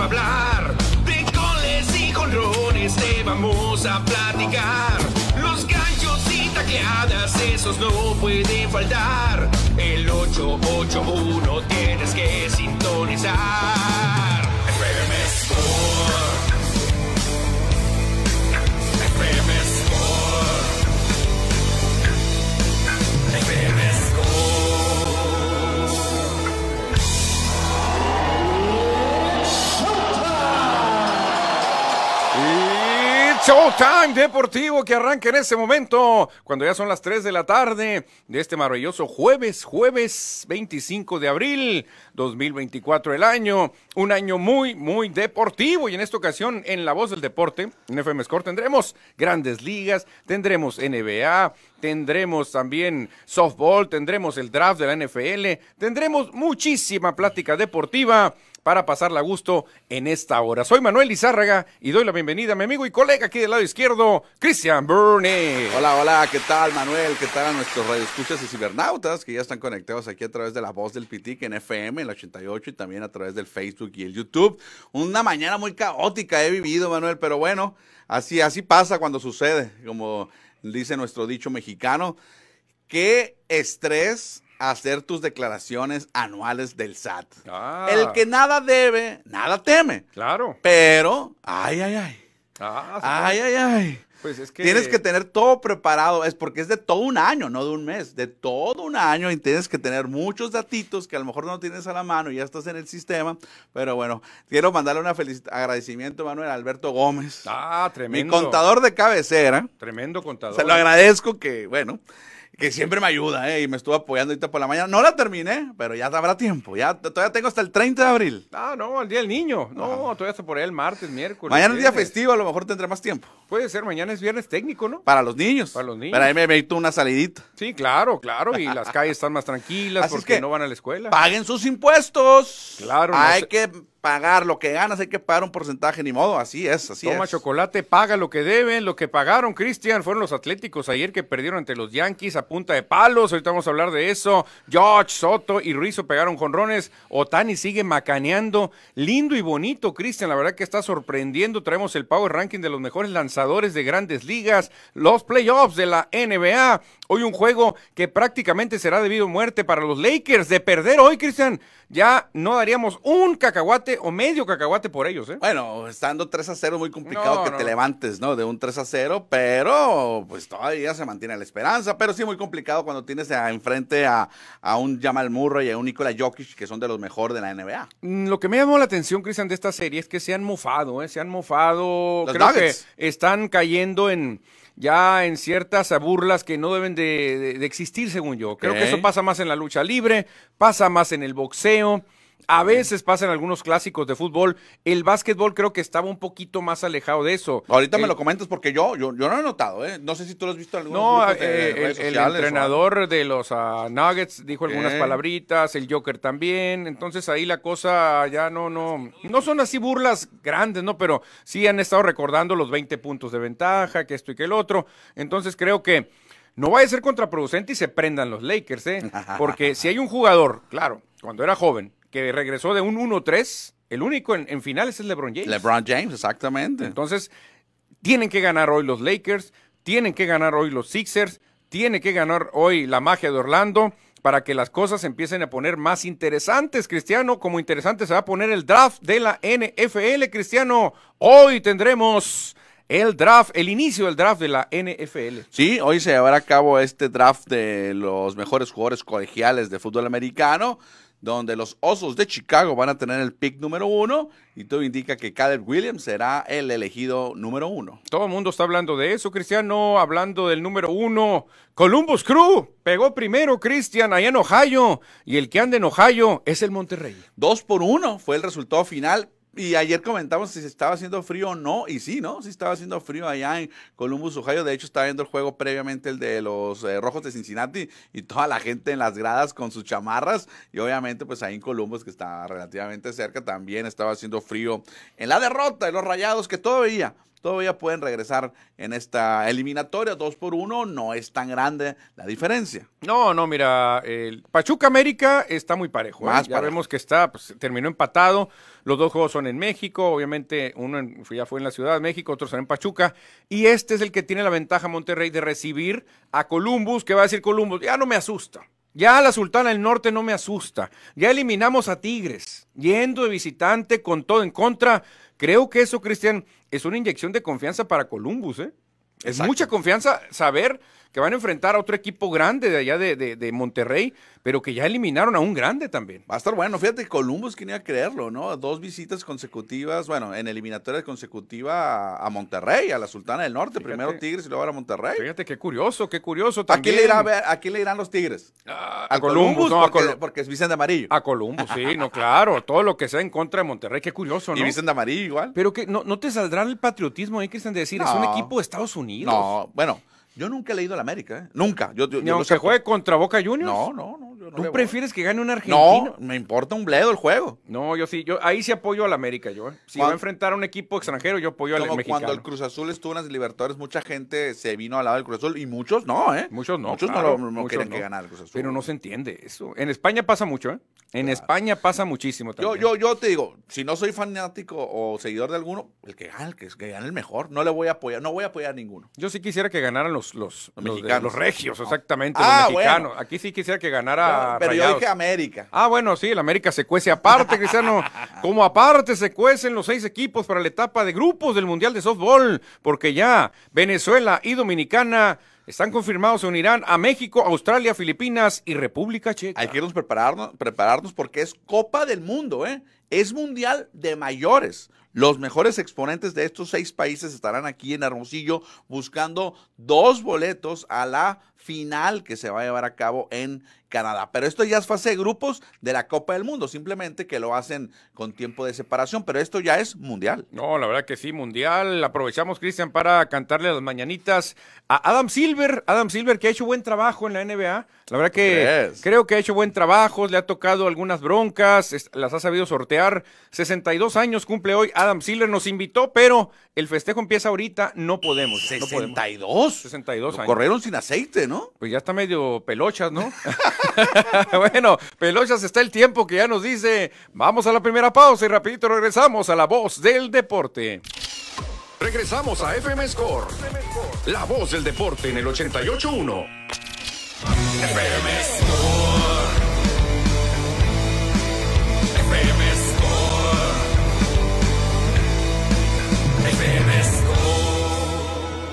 a hablar de goles y jonrones, te vamos a platicar. Los ganchos y tacleadas, esos no pueden faltar. El 881 tienes que sintonizar. El Showtime Deportivo que arranca en ese momento, cuando ya son las 3 de la tarde de este maravilloso jueves, jueves 25 de abril 2024 el año, un año muy, muy deportivo y en esta ocasión en La Voz del Deporte, en FM Score tendremos grandes ligas, tendremos NBA, tendremos también softball, tendremos el draft de la NFL, tendremos muchísima plática deportiva para pasarla a gusto en esta hora. Soy Manuel Izárraga y doy la bienvenida a mi amigo y colega aquí del lado izquierdo, Cristian Burney. Hola, hola, ¿qué tal Manuel? ¿Qué tal a nuestros radioescuchas y cibernautas que ya están conectados aquí a través de la voz del Pitic en FM, en el 88 y también a través del Facebook y el YouTube? Una mañana muy caótica he vivido, Manuel, pero bueno, así, así pasa cuando sucede, como dice nuestro dicho mexicano. Qué estrés hacer tus declaraciones anuales del SAT. Ah. El que nada debe, nada teme. Claro. Pero, ay, ay, ay. Ah, ay, ay, ay. Pues es que... Tienes que tener todo preparado, es porque es de todo un año, no de un mes, de todo un año y tienes que tener muchos datitos que a lo mejor no tienes a la mano y ya estás en el sistema, pero bueno, quiero mandarle un agradecimiento, Manuel, Alberto Gómez. Ah, tremendo. Mi contador de cabecera. Tremendo contador. Se lo agradezco que, bueno, que siempre me ayuda, ¿eh? Y me estuvo apoyando ahorita por la mañana. No la terminé, pero ya habrá tiempo. Ya todavía tengo hasta el 30 de abril. Ah, no, el día del niño. No, todavía se por ahí el martes, miércoles. Mañana es día festivo, a lo mejor tendré más tiempo. Puede ser, mañana es viernes técnico, ¿no? Para los niños. Para los niños. para ahí me una salidita. Sí, claro, claro. Y las calles están más tranquilas porque no van a la escuela. Paguen sus impuestos. Claro. Hay que pagar lo que ganas, hay que pagar un porcentaje, ni modo, así es, así es. Toma chocolate, paga lo que deben, lo que pagaron, Cristian, fueron los Atléticos ayer que perdieron ante los Yankees a punta de palos, ahorita vamos a hablar de eso, George, Soto y ruizo pegaron jonrones, Otani sigue macaneando, lindo y bonito, Cristian, la verdad que está sorprendiendo, traemos el power ranking de los mejores lanzadores de grandes ligas, los playoffs de la NBA, Hoy un juego que prácticamente será debido a muerte para los Lakers. De perder hoy, Cristian, ya no daríamos un cacahuate o medio cacahuate por ellos. ¿eh? Bueno, estando 3 a 0, muy complicado que te levantes, ¿no? De un 3 a 0, pero pues todavía se mantiene la esperanza. Pero sí, muy complicado cuando tienes enfrente a, a, un Jamal Murray y a un Nikola Jokic, que son de los mejores de la NBA. Mm, lo que me llamó la atención, Cristian, de esta serie es que se han mofado, ¿eh? Se han mofado. Creo que están cayendo en ya en ciertas burlas que no deben de, existir, según yo. Creo que eso pasa más en la lucha libre, pasa más en el boxeo. A veces pasan algunos clásicos de fútbol. El básquetbol creo que estaba un poquito más alejado de eso. Ahorita me lo comentas porque yo, yo, no he notado, ¿eh? No sé si tú lo has visto en No, eh, el, entrenador de los ah, Nuggets dijo algunas palabritas, el Joker también. Entonces ahí la cosa ya no, no. No son así burlas grandes, ¿no? Pero sí han estado recordando los 20 puntos de ventaja, que esto y que el otro. Entonces creo que. No va a ser contraproducente y se prendan los Lakers, ¿eh? Porque si hay un jugador, claro, cuando era joven, que regresó de un 1-3. El único en, finales es LeBron James. LeBron James, exactamente. Entonces, tienen que ganar hoy los Lakers, tienen que ganar hoy los Sixers, tiene que ganar hoy la magia de Orlando para que las cosas empiecen a poner más interesantes, Cristiano. Como interesante se va a poner el draft de la NFL, Cristiano. Hoy tendremos el draft, el inicio del draft de la NFL. Sí, hoy se llevará a cabo este draft de los mejores jugadores colegiales de fútbol americano donde los Osos de Chicago van a tener el pick número uno y todo indica que Caleb Williams será el elegido número uno. Todo el mundo está hablando de eso, Cristiano, hablando del número uno. Columbus Crew pegó primero, Cristian, allá en Ohio y el que anda en Ohio es el Monterrey. Dos por uno fue el resultado final y ayer comentamos si se estaba haciendo frío o no, y sí, ¿no? si estaba haciendo frío allá en Columbus, Ohio. De hecho, estaba viendo el juego previamente el de los eh, Rojos de Cincinnati y toda la gente en las gradas con sus chamarras. Y obviamente, pues ahí en Columbus, que está relativamente cerca, también estaba haciendo frío en la derrota de los Rayados, que todo veía todavía pueden regresar en esta eliminatoria, dos por uno, no es tan grande la diferencia. No, no, mira, el Pachuca América está muy parejo. ¿eh? Ya vemos que está, pues, terminó empatado, los dos juegos son en México, obviamente uno ya fue en la Ciudad de México, otro será en Pachuca, y este es el que tiene la ventaja Monterrey de recibir a Columbus, que va a decir Columbus, ya no me asusta. Ya la Sultana del Norte no me asusta. Ya eliminamos a Tigres, yendo de visitante con todo en contra. Creo que eso, Cristian, es una inyección de confianza para Columbus, ¿eh? Es mucha confianza saber que van a enfrentar a otro equipo grande de allá de, Monterrey, pero que ya eliminaron a un grande también. Va a estar bueno, fíjate, Columbus quería a creerlo, ¿no? Dos visitas consecutivas, bueno, en eliminatoria consecutiva a, Monterrey, a la Sultana del Norte, primero Tigres y luego a Monterrey. Fíjate, qué curioso, qué curioso también. ¿A quién le, irá le irán los Tigres? Ah, a, Columbus, no, porque, porque es Vicente Amarillo. A Columbus, sí, no, claro, todo lo que sea en contra de Monterrey, qué curioso, ¿no? Y Vicente Amarillo igual. Pero que no, no te saldrá el patriotismo ahí, ¿eh, Cristian, de decir, es un equipo de Estados Unidos. No, bueno, yo nunca he leído a la América, ¿eh? Nunca. Yo, Ni aunque juegue contra Boca Juniors. No, no, no. ¿Tú prefieres que gane un argentino? No, me importa un bledo el juego. No, yo sí, yo ahí sí apoyo al América, yo. Eh. Si va a enfrentar a un equipo extranjero, yo apoyo al Como mexicano. cuando el Cruz Azul estuvo en las Libertadores, mucha gente se vino al lado del Cruz Azul y muchos no, ¿eh? Muchos no. Muchos no, quieren que gane el Cruz Azul. Pero no se entiende eso. En España pasa mucho, ¿eh? En España pasa muchísimo también. Yo, yo, yo te digo, si no soy fanático o seguidor de alguno, el que gane, el que, gane el mejor, no le voy a apoyar, no voy a apoyar a ninguno. Yo sí quisiera que ganaran los, los, mexicanos. los regios, exactamente, ah, los mexicanos. Aquí sí quisiera que ganara pero yo dije América. Ah, bueno, sí, el América se cuece aparte, Cristiano. como aparte se cuecen los seis equipos para la etapa de grupos del Mundial de Softball, porque ya Venezuela y Dominicana están confirmados, se unirán a México, Australia, Filipinas y República Checa. Hay que irnos prepararnos, prepararnos porque es Copa del Mundo, ¿eh? Es Mundial de Mayores. Los mejores exponentes de estos seis países estarán aquí en Hermosillo buscando dos boletos a la final que se va a llevar a cabo en Canadá. Pero esto ya es fase de grupos de la Copa del Mundo, simplemente que lo hacen con tiempo de separación, pero esto ya es mundial. No, la verdad que sí, mundial. Aprovechamos, Cristian, para cantarle las mañanitas a Adam Silver. Adam Silver, que ha hecho buen trabajo en la NBA. La verdad que creo que ha hecho buen trabajo, le ha tocado algunas broncas, las ha sabido sortear. 62 años cumple hoy. Adam Silver nos invitó, pero el festejo empieza ahorita, no podemos. 62. 62 años. corrieron sin aceite, ¿no? Pues ya está medio pelochas, ¿no? bueno, pelochas está el tiempo que ya nos dice. Vamos a la primera pausa y rapidito regresamos a la voz del deporte. Regresamos a FM Score. La voz del deporte en el 88.1. FM Score.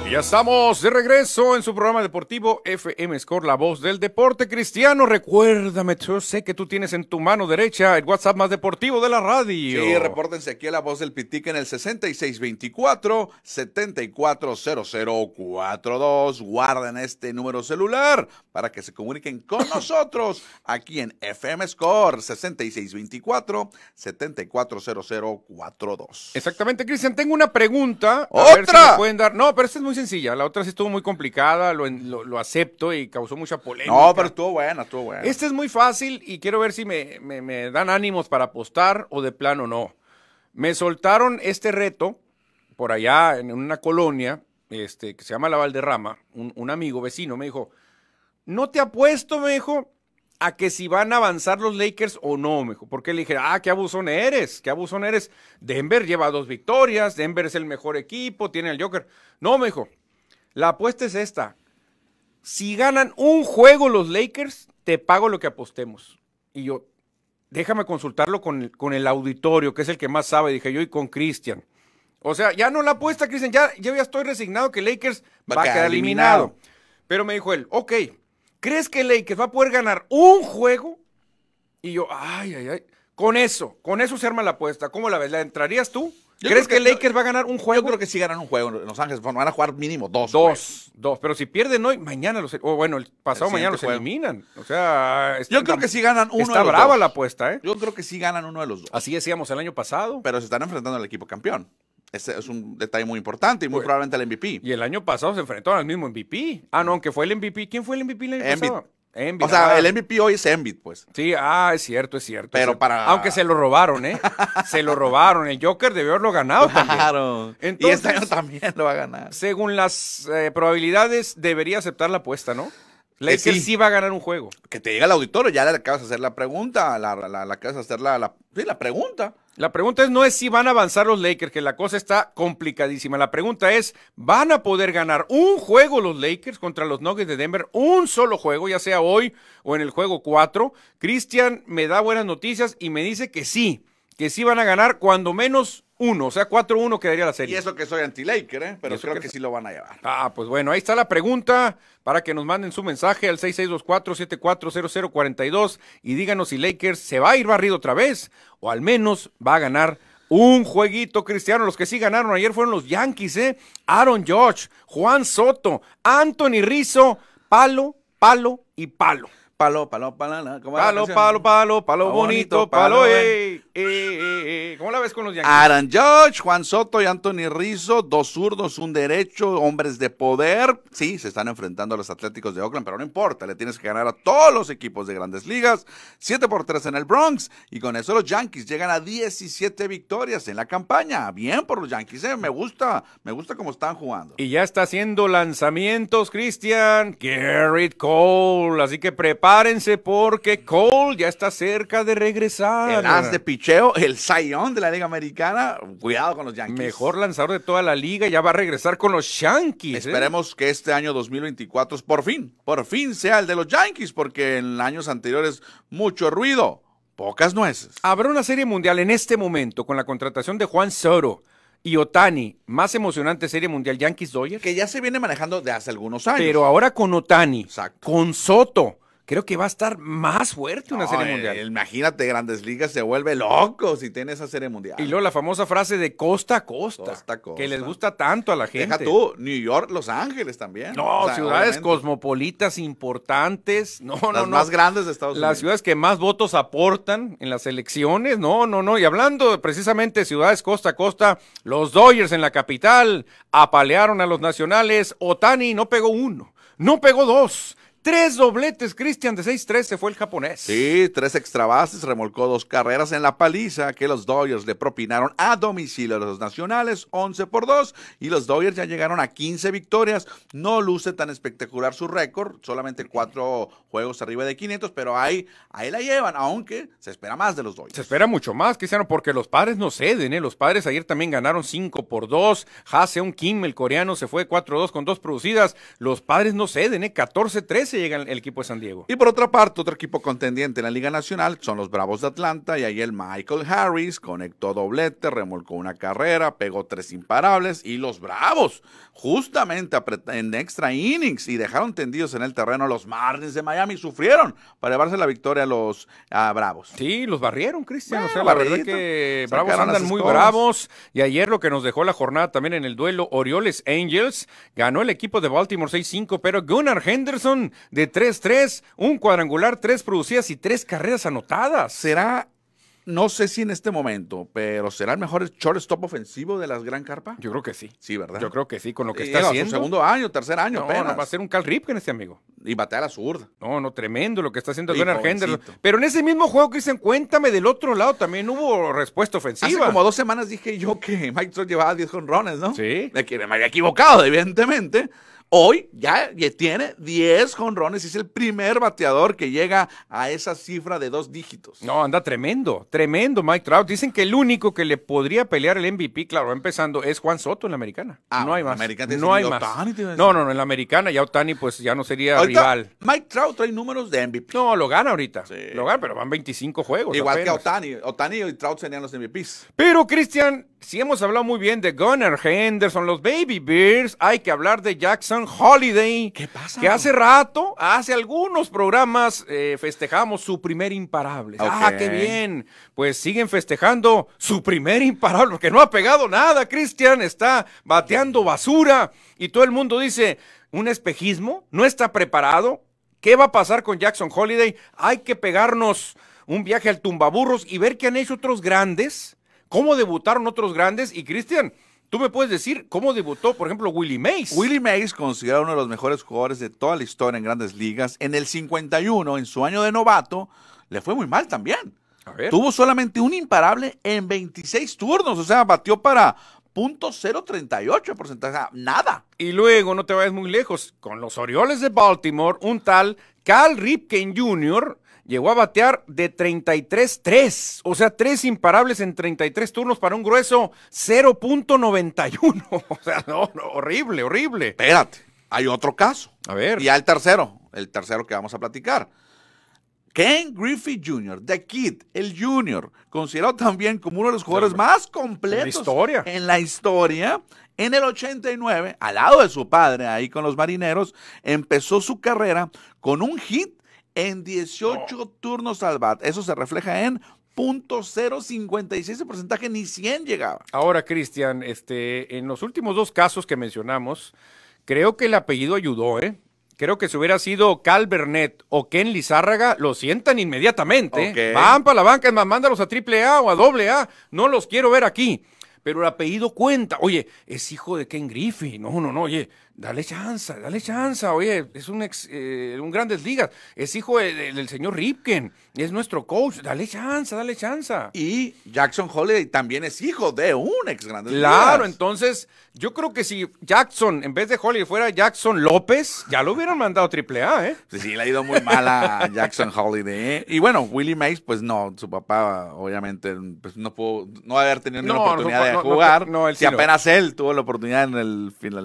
ya estamos de regreso en su programa deportivo FM Score, la voz del deporte cristiano. Recuérdame, yo sé que tú tienes en tu mano derecha el WhatsApp más deportivo de la radio. Sí, repórtense aquí a la voz del Pitic en el 6624-740042. Guarden este número celular para que se comuniquen con nosotros aquí en FM Score 6624-740042. Exactamente, Cristian, tengo una pregunta. A Ver si pueden dar. No, pero este es muy sencilla, la otra sí estuvo muy complicada, lo, lo, acepto y causó mucha polémica. No, pero estuvo buena, estuvo buena. Este es muy fácil y quiero ver si me, me, me dan ánimos para apostar o de plano no. Me soltaron este reto por allá en una colonia este, que se llama La Valderrama, un, un amigo vecino me dijo, no te apuesto, me dijo, a que si van a avanzar los Lakers o no, mejor. Porque le dije, ah, qué abusón eres, qué abusón eres. Denver lleva dos victorias, Denver es el mejor equipo, tiene el Joker. No, me dijo, la apuesta es esta. Si ganan un juego los Lakers, te pago lo que apostemos. Y yo, déjame consultarlo con el, con el auditorio, que es el que más sabe, dije yo, y con Christian. O sea, ya no la apuesta, Christian, ya, yo ya estoy resignado que Lakers va, a quedar eliminado. eliminado. Pero me dijo él, ok, ¿Crees que Lakers va a poder ganar un juego? Y yo, ay, ay, ay. Con eso, con eso se arma la apuesta. ¿Cómo la ves? ¿La entrarías tú? ¿Crees que, Lakers va a ganar un juego? Yo creo que sí ganan un juego Los Ángeles. van a jugar mínimo dos. Dos, pues. dos. Pero si pierden hoy, mañana los. O bueno, el pasado mañana los eliminan. O sea. yo creo que si ganan uno de los brava la apuesta, ¿eh? Yo creo que sí ganan uno de los dos. Así decíamos el año pasado. Pero se están enfrentando al equipo campeón es un detalle muy importante y muy pues, probablemente el MVP. Y el año pasado se enfrentó al mismo MVP. Ah, no, aunque fue el MVP. ¿Quién fue el MVP el año pasado? o sea, ah. el MVP hoy es Embiid, pues. Sí, ah, es cierto, es cierto. Pero para... Aunque se lo robaron, ¿eh? se lo robaron. El Joker debió haberlo ganado también. y este año también lo va a ganar. Según las eh, probabilidades, debería aceptar la apuesta, ¿no? Eh, Lakers sí, va a ganar un juego. Que te llega el auditorio, ya le acabas de hacer la pregunta, la, acabas de hacer la, sí, la pregunta. La pregunta es, no es si van a avanzar los Lakers, que la cosa está complicadísima. La pregunta es, ¿van a poder ganar un juego los Lakers contra los Nuggets de Denver? Un solo juego, ya sea hoy o en el juego 4. Cristian me da buenas noticias y me dice que sí, que sí van a ganar cuando menos uno, o sea, 4-1 quedaría la serie. Y eso que soy anti-Laker, ¿eh? pero creo que, sí lo van a llevar. Ah, pues bueno, ahí está la pregunta para que nos manden su mensaje al 6624-740042 y díganos si Lakers se va a ir barrido otra vez o al menos va a ganar un jueguito, Cristiano. Los que sí ganaron ayer fueron los Yankees, ¿eh? Aaron Josh, Juan Soto, Anthony Rizzo, palo, palo y palo. Palo, palo, palo, palo, palo, palo, palo, bonito, palo, eh. ¿Cómo la ves con los Yankees? Aaron Judge, Juan Soto y Anthony Rizzo, dos zurdos, un derecho, hombres de poder. Sí, se están enfrentando a los Atléticos de Oakland, pero no importa, le tienes que ganar a todos los equipos de grandes ligas. 7 por 3 en el Bronx. Y con eso los Yankees llegan a 17 victorias en la campaña. Bien por los Yankees, ¿eh? me gusta, me gusta cómo están jugando. Y ya está haciendo lanzamientos, Cristian. Garrett Cole. Así que prepárense porque Cole ya está cerca de regresar. El de pitch Cheo, el Sayón de la Liga Americana. Cuidado con los Yankees. Mejor lanzador de toda la liga, ya va a regresar con los Yankees. ¿eh? Esperemos que este año 2024 por fin, por fin sea el de los Yankees, porque en años anteriores mucho ruido, pocas nueces. Habrá una serie mundial en este momento con la contratación de Juan Soto y Otani, más emocionante serie mundial Yankees Dodgers. Que ya se viene manejando de hace algunos años. Pero ahora con Otani, con Soto, creo que va a estar más fuerte una serie eh, mundial. imagínate, Grandes Ligas se vuelve loco si tiene esa serie mundial. Y luego la famosa frase de costa a costa, costa, costa. que les gusta tanto a la gente. Deja tú, New York, Los Ángeles también. No, ciudades cosmopolitas importantes. No, no, Las más grandes de Estados Unidos. Las ciudades que más votos aportan en las elecciones. No, no, no. Y hablando precisamente de ciudades costa a costa, los Dodgers en la capital apalearon a los nacionales. Otani no pegó uno, no pegó dos Tres dobletes, Cristian, de 6-13 fue el japonés. Sí, tres extra remolcó dos carreras en la paliza que los Dodgers le propinaron a domicilio a los nacionales, 11 por 2, y los Dodgers ya llegaron a 15 victorias. No luce tan espectacular su récord, solamente cuatro juegos arriba de 500, pero ahí, ahí la llevan, aunque se espera más de los Dodgers. Se espera mucho más, Cristiano, porque los padres no ceden, ¿eh? Los padres ayer también ganaron 5 por 2. Haseon Kim, el coreano, se fue 4-2 con dos producidas. Los padres no ceden, ¿eh? 14-13 llega el equipo de San Diego. Y por otra parte, otro equipo contendiente en la Liga Nacional son los Bravos de Atlanta y ahí el Michael Harris conectó doblete, remolcó una carrera, pegó tres imparables y los Bravos justamente en extra innings y dejaron tendidos en el terreno a los Marlins de Miami, sufrieron para llevarse la victoria a los Bravos. Sí, los barrieron, Cristian. o sea, la verdad es que Bravos andan muy bravos y ayer lo que nos dejó la jornada también en el duelo Orioles Angels ganó el equipo de Baltimore 6-5, pero Gunnar Henderson de 3-3, un cuadrangular, tres producidas y tres carreras anotadas. ¿Será no sé si en este momento, pero ¿será el mejor shortstop ofensivo de las Gran Carpa? Yo creo que sí. Sí, ¿verdad? Yo creo que sí, con lo que está haciendo. Su segundo año, tercer año, no, va a ser un Cal Ripken ese amigo. Y batea a la zurda. No, no, tremendo lo que está haciendo Leonard Henderson. Pero en ese mismo juego, que dicen, cuéntame del otro lado, también hubo respuesta ofensiva. Hace como dos semanas dije yo que Mike Trout llevaba 10 jonrones, ¿no? Sí. Me había equivocado, evidentemente. Hoy ya tiene 10 jonrones y es el primer bateador que llega a esa cifra de dos dígitos. No, anda tremendo, tremendo Mike Trout. Dicen que el único que le podría pelear el MVP, claro, empezando, es Juan Soto en la americana. Ah, no hay más. no hay más. no, no, en la americana ya Otani pues ya no sería rival. Mike Trout trae números de MVP. No, lo gana ahorita. Lo gana, pero van 25 juegos. Igual que Otani. Otani y Trout serían los MVPs. Pero Cristian, si hemos hablado muy bien de Gunnar Henderson, los Baby Bears, hay que hablar de Jackson Holiday. ¿Qué pasa? Que hace rato, hace algunos programas, eh, festejamos su primer imparable. Ah, qué bien. Pues siguen festejando su primer imparable, porque no ha pegado nada, Cristian. Está bateando basura. Y todo el mundo dice, ¿un espejismo? ¿No está preparado? ¿Qué va a pasar con Jackson Holiday? Hay que pegarnos un viaje al tumbaburros y ver qué han hecho otros grandes cómo debutaron otros grandes y Cristian. Tú me puedes decir cómo debutó, por ejemplo, Willie Mays. Willie Mays, considerado uno de los mejores jugadores de toda la historia en grandes ligas, en el 51, en su año de novato, le fue muy mal también. Tuvo solamente un imparable en 26 turnos, o sea, batió para .038 porcentaje, nada. Y luego, no te vayas muy lejos, con los Orioles de Baltimore, un tal Cal Ripken Jr., llegó a batear de 33-3, o sea, tres imparables en 33 turnos para un grueso 0.91. O sea, no, horrible, horrible. Espérate, hay otro caso. A ver. Y al el tercero, el tercero que vamos a platicar. Ken Griffey Jr., The Kid, el Jr., considerado también como uno de los jugadores más completos la historia. En la historia en el 89, al lado de su padre, ahí con los marineros, empezó su carrera con un hit en 18 turnos al bat. Eso se refleja en .056 de porcentaje, ni 100 llegaba. Ahora, Cristian, este, en los últimos dos casos que mencionamos, creo que el apellido ayudó, ¿eh? Creo que si hubiera sido Cal Bernet o Ken Lizárraga, lo sientan inmediatamente. Van para la banca, más, mándalos a triple A o a doble A. No los quiero ver aquí. Pero el apellido cuenta. Oye, es hijo de Ken Griffey. No, no, no, oye dale chance, dale chance. Oye, es un ex, eh, un Grandes Ligas, es hijo del señor Ripken, es nuestro coach, dale chance, dale chance. Y Jackson Holiday también es hijo de un ex Grandes claro, Ligas. Claro, entonces yo creo que si Jackson, en vez de Holiday, fuera Jackson López, ya lo hubieran mandado triple A, ¿eh? Sí, le ha ido muy mal a Jackson Holiday. ¿eh? Y bueno, Willie Mays, pues no, su papá obviamente pues no pudo, no haber tenido la oportunidad de jugar. No, si apenas él tuvo la oportunidad en el final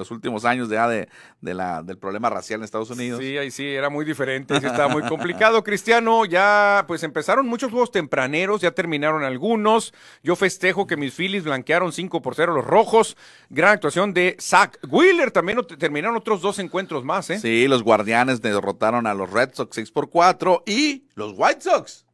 los últimos años ya de, de la, del problema racial en Estados Unidos. Sí, ahí sí, era muy diferente, estaba muy complicado. Cristiano, ya pues empezaron muchos juegos tempraneros, ya terminaron algunos. Yo festejo que mis Phillies blanquearon 5 por 0 los rojos. Gran actuación de Zach Wheeler, también terminaron otros dos encuentros más, ¿eh? Sí, los guardianes derrotaron a los Red Sox 6 por 4 y los White Sox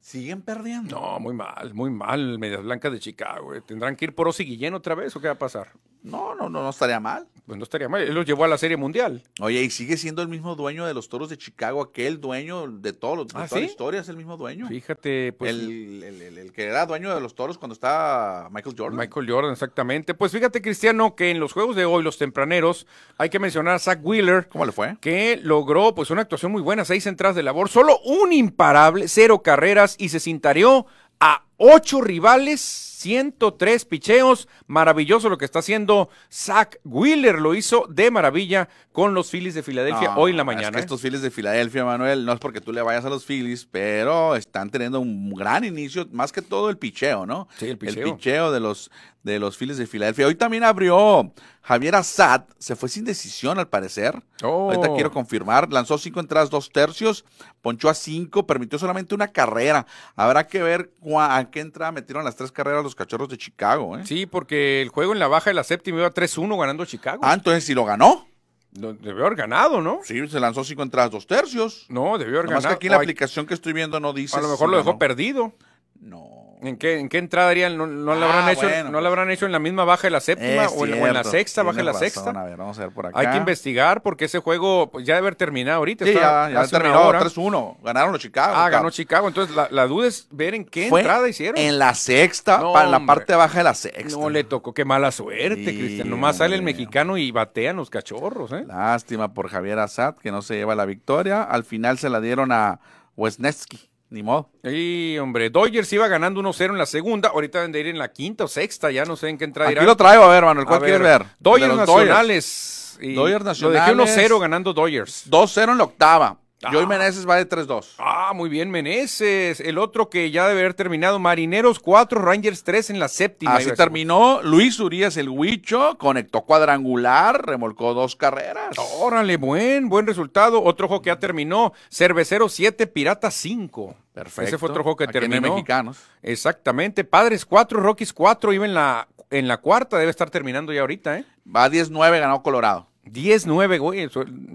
siguen perdiendo. No, muy mal, muy mal. Medias Blancas de Chicago. ¿eh? ¿Tendrán que ir por Osi Guillén otra vez o qué va a pasar? No, no, no, no estaría mal. Pues no estaría mal. Él los llevó a la Serie Mundial. Oye, y sigue siendo el mismo dueño de los toros de Chicago, aquel dueño de todos los, de ¿Ah, la historia, es el mismo dueño. Fíjate, pues. El, que era dueño de los toros cuando estaba Michael Jordan. Michael Jordan, exactamente. Pues fíjate, Cristiano, que en los juegos de hoy, los tempraneros, hay que mencionar a Zach Wheeler. ¿Cómo le fue? Que logró, pues, una actuación muy buena, seis entradas de labor, solo un imparable, cero carreras y se cintareó a Ocho rivales, 103 picheos. Maravilloso lo que está haciendo Zach Wheeler. Lo hizo de maravilla con los Phillies de Filadelfia hoy en la mañana. ¿eh? Estos Phillies de Filadelfia, Manuel, no es porque tú le vayas a los Phillies, pero están teniendo un gran inicio, más que todo el picheo, ¿no? Sí, el picheo. El picheo de los, de los Files de Filadelfia. Hoy también abrió Javier Assad, se fue sin decisión al parecer. Oh. Ahorita quiero confirmar, lanzó cinco entradas, dos tercios, ponchó a cinco, permitió solamente una carrera. Habrá que ver a qué entrada metieron las tres carreras los cachorros de Chicago. ¿eh? Sí, porque el juego en la baja de la séptima iba 3-1 ganando Chicago. Ah, entonces si lo ganó. Debió haber ganado, ¿no? Sí, se lanzó cinco entradas, dos tercios. No, debió haber ganado. Más que aquí en la aplicación que estoy viendo no dice. A lo mejor lo dejó perdido. No. ¿En qué, en entrada harían? ¿No, no la habrán ah, hecho, ¿no la pues. habrán hecho en la misma baja de la séptima o en, la sexta, baja de la sexta? vamos a ver por acá. Hay que investigar porque ese juego pues, ya debe haber terminado ahorita. ya, ya terminó 3-1. Ganaron los Chicago. Ah, ganó Chicago. Entonces la, duda es ver en qué entrada hicieron. En la sexta, para la parte baja de la sexta. No le tocó, qué mala suerte, Cristian. Nomás sale el mexicano y batean los cachorros. ¿eh? Lástima por Javier Azad que no se lleva la victoria. Al final se la dieron a Wesneski. Ni modo. Y, hombre, Dodgers iba ganando 1-0 en la segunda. Ahorita deben de ir en la quinta o sexta. Ya no sé en qué entrada Aquí lo traigo, a ver, el cual quieres ver? Dodgers Nacionales. Dodgers. Nacionales. Lo dejé 1-0 ganando Dodgers. 2-0 en la octava. Yo y ah. Meneses va de 3-2. Ah, muy bien, Meneses. El otro que ya debe haber terminado, Marineros 4, Rangers 3 en la séptima. Así terminó Luis Urias el Huicho, conectó cuadrangular, remolcó dos carreras. Órale, buen, buen resultado. Otro juego que ya terminó, Cervecero 7, Pirata 5. Perfecto. Ese fue otro juego que terminó. mexicanos. Exactamente. Padres 4, Rockies 4, iba en la, en la cuarta, debe estar terminando ya ahorita, ¿eh? Va 10-9, ganó Colorado. 9, güey.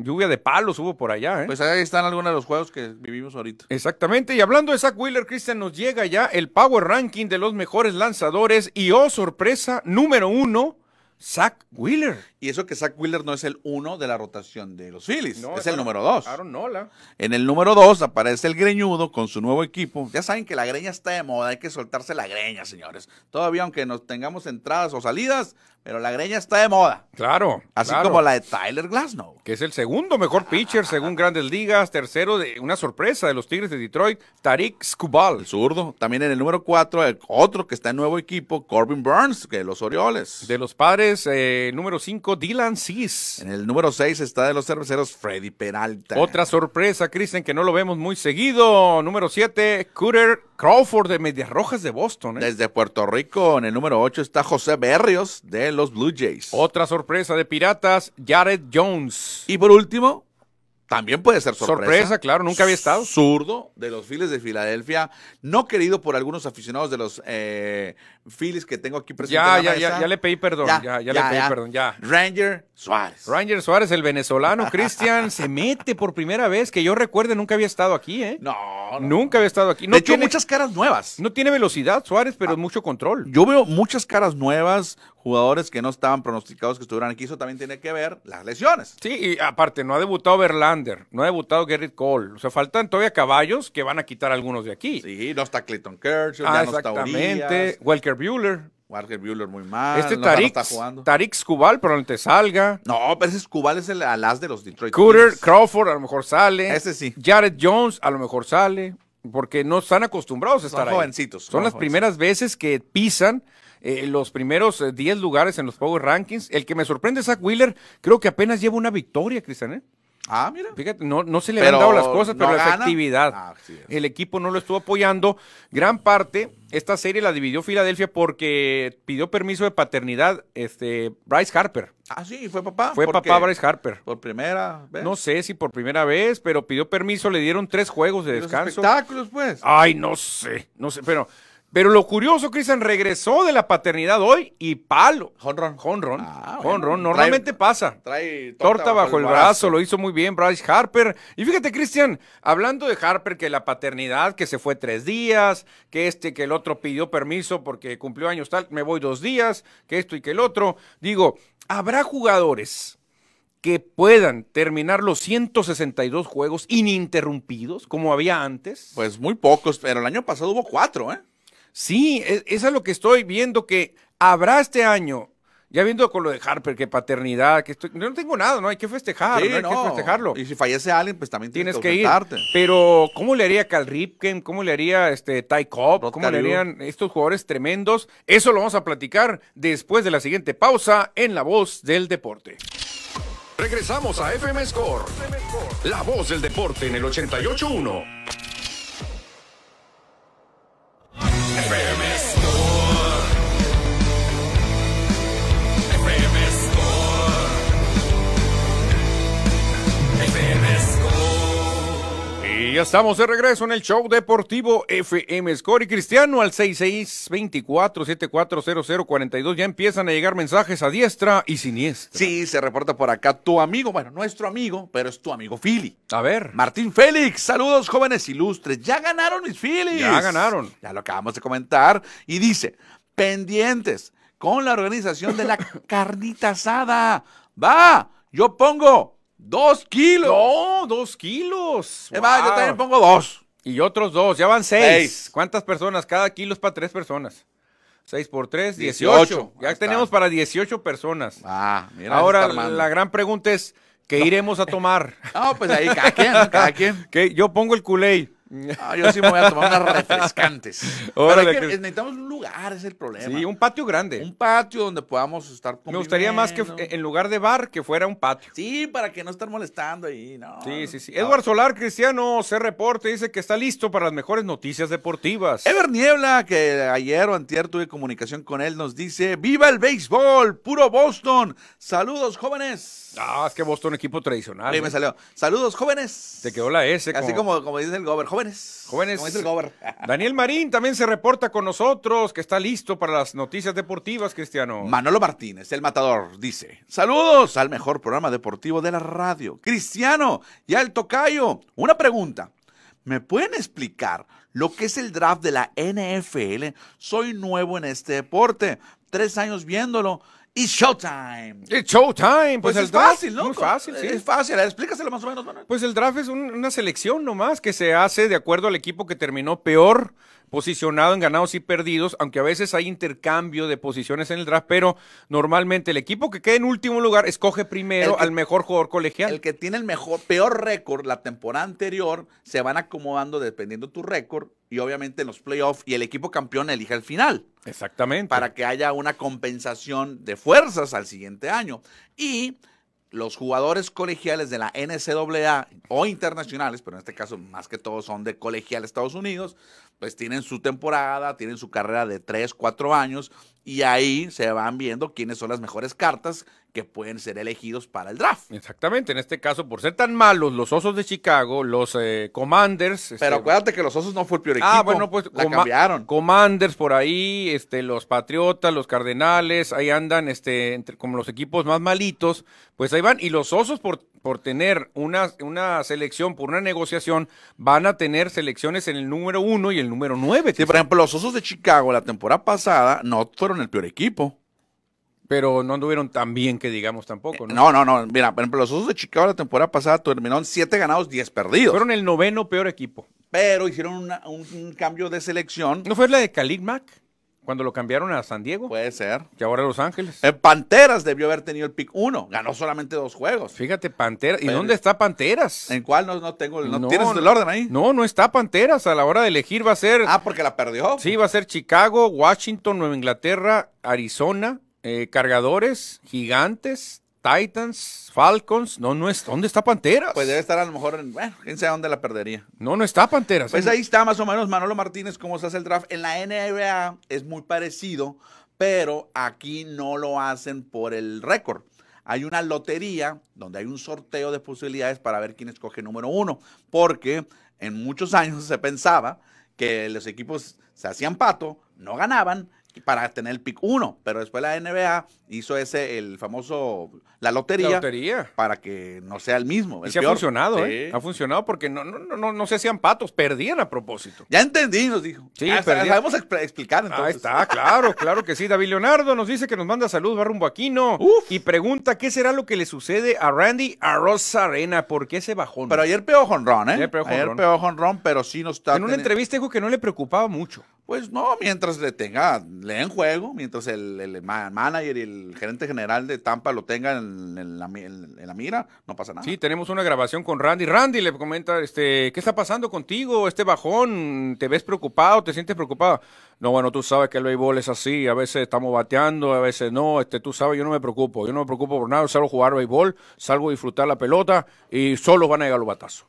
Lluvia de palos hubo por allá, ¿eh? Pues ahí están algunos de los juegos que vivimos ahorita. Exactamente. Y hablando de Zach Wheeler, Christian, nos llega ya el Power Ranking de los mejores lanzadores. Y oh, sorpresa, número uno, Zach Wheeler. Y eso que Zach Wheeler no es el uno de la rotación de los Phillies, es el número dos. Aaron Nola. En el número dos aparece el greñudo con su nuevo equipo. Ya saben que la greña está de moda, hay que soltarse la greña, señores. Todavía aunque nos tengamos entradas o salidas, pero la greña está de moda. Claro. Así como la de Tyler Glasnow. Que es el segundo mejor pitcher según Grandes Ligas, tercero de una sorpresa de los Tigres de Detroit, Tarik Skubal. El zurdo. También en el número cuatro, el otro que está en nuevo equipo, Corbin Burns, que de los Orioles. De los padres, eh, número cinco Dylan Cis. En el número 6 está de los cerveceros Freddy Peralta. Otra sorpresa, Cristian, que no lo vemos muy seguido. Número 7, Cutter Crawford de Medias Rojas de Boston. ¿eh? Desde Puerto Rico, en el número 8 está José Berrios de los Blue Jays. Otra sorpresa de Piratas, Jared Jones. Y por último, también puede ser sorpresa. Sorpresa, claro, nunca había estado. Zurdo de los files de Filadelfia, no querido por algunos aficionados de los eh, Phillies que tengo aquí presente. Ya, ya, ya, ya le pedí perdón. Ya, ya, le pedí perdón. Ranger Suárez. Ranger Suárez, el venezolano, Cristian, se mete por primera vez. Que yo recuerde, nunca había estado aquí, ¿eh? No. Nunca había estado aquí. No de tiene, hecho, muchas caras nuevas. No tiene velocidad Suárez, pero ah, mucho control. Yo veo muchas caras nuevas, jugadores que no estaban pronosticados que estuvieran aquí. Eso también tiene que ver las lesiones. Sí, y aparte, no ha debutado Verlander, no ha debutado Gerrit Cole. O sea, faltan todavía caballos que van a quitar algunos de aquí. Sí, no está Clayton Kershaw, ah, exactamente. Bueller. Walker Bueller muy mal. Este no, Tarik, Scubal, pero jugando. te salga. No, pero ese Cubal es el alas de los Detroit. Cooter, Crawford a lo mejor sale. Ese sí. Jared Jones a lo mejor sale. Porque no están acostumbrados a estar Son jovencitos. Son las primeras veces que pisan eh, los primeros 10 eh, lugares en los Power Rankings. El que me sorprende es Zach Wheeler. Creo que apenas lleva una victoria, Cristian. ¿eh? Ah, mira. Fíjate, no, no se le han dado las cosas, pero la efectividad. Ah, el equipo no lo estuvo apoyando. Gran parte, esta serie la dividió Filadelfia porque pidió permiso de paternidad este, Bryce Harper. Ah, sí, fue papá. Fue papá Bryce Harper. Por primera vez. No sé si por primera vez, pero pidió permiso, le dieron tres juegos de descanso. espectáculos, pues. Ay, no sé, no sé, pero pero lo curioso, Cristian, regresó de la paternidad hoy y palo. Honron. Honron. Ah, normalmente pasa. Trae torta, bajo, el brazo. Lo hizo muy bien Bryce Harper. Y fíjate, Cristian, hablando de Harper, que la paternidad, que se fue tres días, que este, que el otro pidió permiso porque cumplió años tal, me voy dos días, que esto y que el otro. Digo, habrá jugadores que puedan terminar los 162 juegos ininterrumpidos como había antes? Pues muy pocos, pero el año pasado hubo cuatro, ¿eh? Sí, e, es, es lo que estoy viendo que habrá este año. Ya viendo con lo de Harper, que paternidad, que estoy, no tengo nada, no hay que festejar, hay que festejarlo. Y si fallece alguien, pues también tienes, que, ir. Pero ¿cómo le haría Cal Ripken? ¿Cómo le haría este Ty Cobb? ¿Cómo le harían estos jugadores tremendos? Eso lo vamos a platicar después de la siguiente pausa en La Voz del Deporte. Regresamos a FM Score. La Voz del Deporte en el 881. ya estamos de regreso en el show deportivo FM Score y Cristiano al 6624-740042. Ya empiezan a llegar mensajes a diestra y siniestra. Sí, se reporta por acá tu amigo, bueno, nuestro amigo, pero es tu amigo Philly. A ver. Martín Félix, saludos jóvenes ilustres. Ya ganaron mis Phillies. Ya ganaron. Ya lo acabamos de comentar. Y dice, pendientes con la organización de la carnita asada. Va, yo pongo ¡Dos kilos! ¡No! ¡Dos kilos! yo también pongo dos. Y otros dos, ya van seis. ¿Cuántas personas? Cada kilo es para tres personas. Seis por tres, dieciocho. Ya tenemos para dieciocho personas. Ah, Ahora, la gran pregunta es, ¿qué iremos a tomar? No, pues ahí cada quien, Que yo pongo el culé. Ah, yo sí me voy a tomar unas refrescantes. Necesitamos un lugar, es el problema. Sí, un patio grande. Un patio donde podamos estar Me gustaría más que en lugar de bar, que fuera un patio. Sí, para que no estar molestando ahí, no. Sí, sí, sí. Edward Solar Cristiano se reporte, dice que está listo para las mejores noticias deportivas. Ever Niebla, que ayer o antier tuve comunicación con él, nos dice: ¡Viva el béisbol! ¡Puro Boston! ¡Saludos, jóvenes! Ah, es que Boston equipo tradicional. Sí, me ¿eh? salió. Saludos, jóvenes. Se quedó la S. Así como, como, dice el Gober. Jóvenes. Jóvenes. Como dice el Gober. Daniel Marín también se reporta con nosotros, que está listo para las noticias deportivas, Cristiano. Manolo Martínez, el matador, dice: Saludos al mejor programa deportivo de la radio. Cristiano y al tocayo. Una pregunta. ¿Me pueden explicar lo que es el draft de la NFL? Soy nuevo en este deporte. Tres años viéndolo It's Showtime. It's Showtime. Pues, pues es draft, fácil, ¿no? Muy fácil, sí. Es fácil. Explícaselo más o menos, Manuel. Pues el draft es una selección nomás que se hace de acuerdo al equipo que terminó peor posicionado en ganados y perdidos, aunque a veces hay intercambio de posiciones en el draft, pero normalmente el equipo que queda en último lugar escoge primero al mejor jugador colegial. El que tiene el mejor, peor récord la temporada anterior, se van acomodando dependiendo tu récord y obviamente en los playoffs y el equipo campeón elige el final. Exactamente. Para que haya una compensación de fuerzas al siguiente año. Y los jugadores colegiales de la NCAA o internacionales, pero en este caso más que todo son de colegial Estados Unidos, pues tienen su temporada, tienen su carrera de tres, cuatro años y ahí se van viendo quiénes son las mejores cartas que pueden ser elegidos para el draft. Exactamente, en este caso, por ser tan malos, los Osos de Chicago, los eh, Commanders... Este, Pero acuérdate que los Osos no fue el peor ah, equipo, ah, bueno, pues, la cambiaron. Commanders por ahí, este, los Patriotas, los Cardenales, ahí andan este, entre, como los equipos más malitos, pues ahí van, y los Osos por por tener una, una selección, por una negociación, van a tener selecciones en el número uno y el número nueve. Sí, por ejemplo, los Osos de Chicago la temporada pasada no fueron el peor equipo. Pero no anduvieron tan bien que digamos tampoco, ¿no? No, no, no. Mira, por ejemplo, los Osos de Chicago la temporada pasada terminaron siete ganados, diez perdidos. Fueron el noveno peor equipo. Pero hicieron un, cambio de selección. ¿No fue la de Khalid Mack? Cuando lo cambiaron a San Diego. Puede ser. Y ahora Los Ángeles. Eh, Panteras debió haber tenido el pick uno, Ganó solamente dos juegos. Fíjate, Panteras. ¿Y dónde está Panteras? ¿En cuál no, tengo el, no, ¿Tienes el orden ahí? No, no está Panteras. A la hora de elegir va a ser. Ah, porque la perdió. Sí, va a ser Chicago, Washington, Nueva Inglaterra, Arizona, eh, Cargadores, Gigantes, Titans, Falcons, no, no es. ¿Dónde está Panteras? Pues debe estar a lo mejor en. Bueno, quién sabe dónde la perdería. No, no está Panteras. Pues ¿eh? ahí está más o menos Manolo Martínez, cómo se hace el draft. En la NBA es muy parecido, pero aquí no lo hacen por el récord. Hay una lotería donde hay un sorteo de posibilidades para ver quién escoge número uno, porque en muchos años se pensaba que los equipos se hacían pato, no ganaban, para tener el pick 1, pero después la NBA hizo ese, el famoso, la lotería, la lotería. para que no sea el mismo. El se ha funcionado, ¿eh? Ha funcionado porque no, no, no, no se hacían patos, perdían a propósito. Ya entendí, nos dijo. Sí, vamos sabemos explicar entonces. Ahí está, claro, claro que sí. David Leonardo nos dice que nos manda salud, va rumbo Uf. y pregunta qué será lo que le sucede a Randy Arena, ¿por qué se bajó? Pero ayer pegó jonrón, ¿eh? Ayer pegó jonrón, pero sí nos está... En una entrevista dijo que no le preocupaba mucho. Pues no, mientras le tenga, le den juego, mientras el, manager y el gerente general de Tampa lo tengan en, la, mira, no pasa nada. Sí, tenemos una grabación con Randy. Randy le comenta, este, ¿qué está pasando contigo? Este bajón, ¿te ves preocupado? ¿Te sientes preocupado? No, bueno, tú sabes que el béisbol es así, a veces estamos bateando, a veces no, este, tú sabes, yo no me preocupo, yo no me preocupo por nada, salgo jugar béisbol, salgo disfrutar la pelota y solo van a llegar los batazos.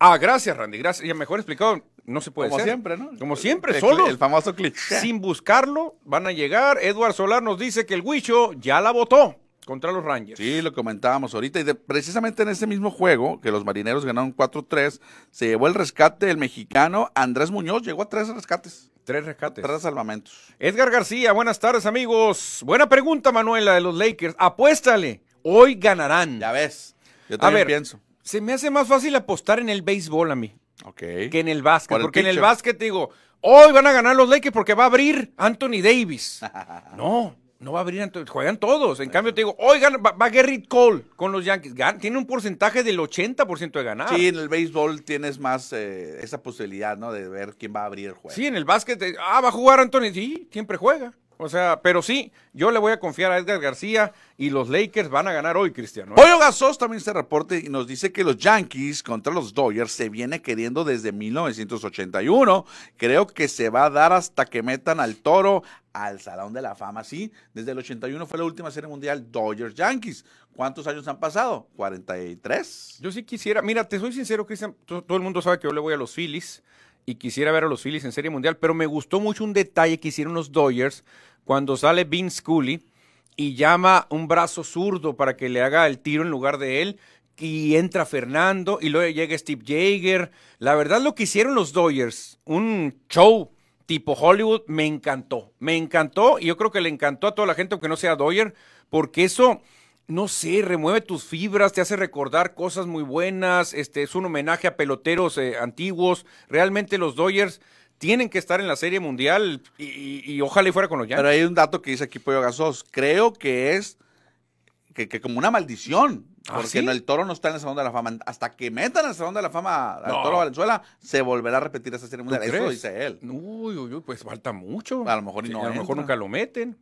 Ah, gracias Randy, gracias, y mejor explicado, no se puede Como siempre, ¿no? Como siempre, solo. El famoso clic. Sin buscarlo, van a llegar. Edward Solar nos dice que el Huicho ya la votó contra los Rangers. Sí, lo comentábamos ahorita. Y precisamente en ese mismo juego, que los marineros ganaron 4-3, se llevó el rescate el mexicano Andrés Muñoz. Llegó a tres rescates. Tres rescates. Tres salvamentos. Edgar García, buenas tardes, amigos. Buena pregunta, Manuela, de los Lakers. Apuéstale. Hoy ganarán. Ya ves. Yo también pienso. Se me hace más fácil apostar en el béisbol a mí. Que en el básquet. porque en el básquet digo, hoy van a ganar los Lakers porque va a abrir Anthony Davis. no, no va a abrir Anthony Juegan todos. En cambio, te digo, hoy gana, va, va, Cole con los Yankees. tiene un porcentaje del 80% de ganar. Sí, en el béisbol tienes más eh, esa posibilidad, ¿no? De ver quién va a abrir el juego. Sí, en el básquet, ah, va a jugar Anthony. Sí, siempre juega. O sea, pero sí, yo le voy a confiar a Edgar García y los Lakers van a ganar hoy, Cristiano. ¿eh? Pollo Gasos también se reporte y nos dice que los Yankees contra los Dodgers se viene queriendo desde 1981. Creo que se va a dar hasta que metan al toro al Salón de la Fama. Sí, desde el 81 fue la última serie mundial Dodgers Yankees. ¿Cuántos años han pasado? 43. Yo sí quisiera, mira, te soy sincero, Cristian, todo el mundo sabe que yo le voy a los Phillies y quisiera ver a los Phillies en Serie Mundial, pero me gustó mucho un detalle que hicieron los Dodgers cuando sale Vince Cooley y llama un brazo zurdo para que le haga el tiro en lugar de él. Y entra Fernando y luego llega Steve Jaeger. La verdad, lo que hicieron los Dodgers, un show tipo Hollywood, me encantó. Me encantó y yo creo que le encantó a toda la gente, aunque no sea Dodger, porque eso no sé, remueve tus fibras, te hace recordar cosas muy buenas, este es un homenaje a peloteros eh, antiguos, realmente los Dodgers tienen que estar en la Serie Mundial y, ojalá y fuera con los Yankees. Pero hay un dato que dice aquí Pollo Gasos, creo que es que, como una maldición, ¿Ah, porque el toro no está en el Salón de la Fama. Hasta que metan en el Salón de la Fama al toro Valenzuela, se volverá a repetir esa serie mundial. Eso dice él. Uy, uy, uy, pues falta mucho. a lo mejor nunca lo meten.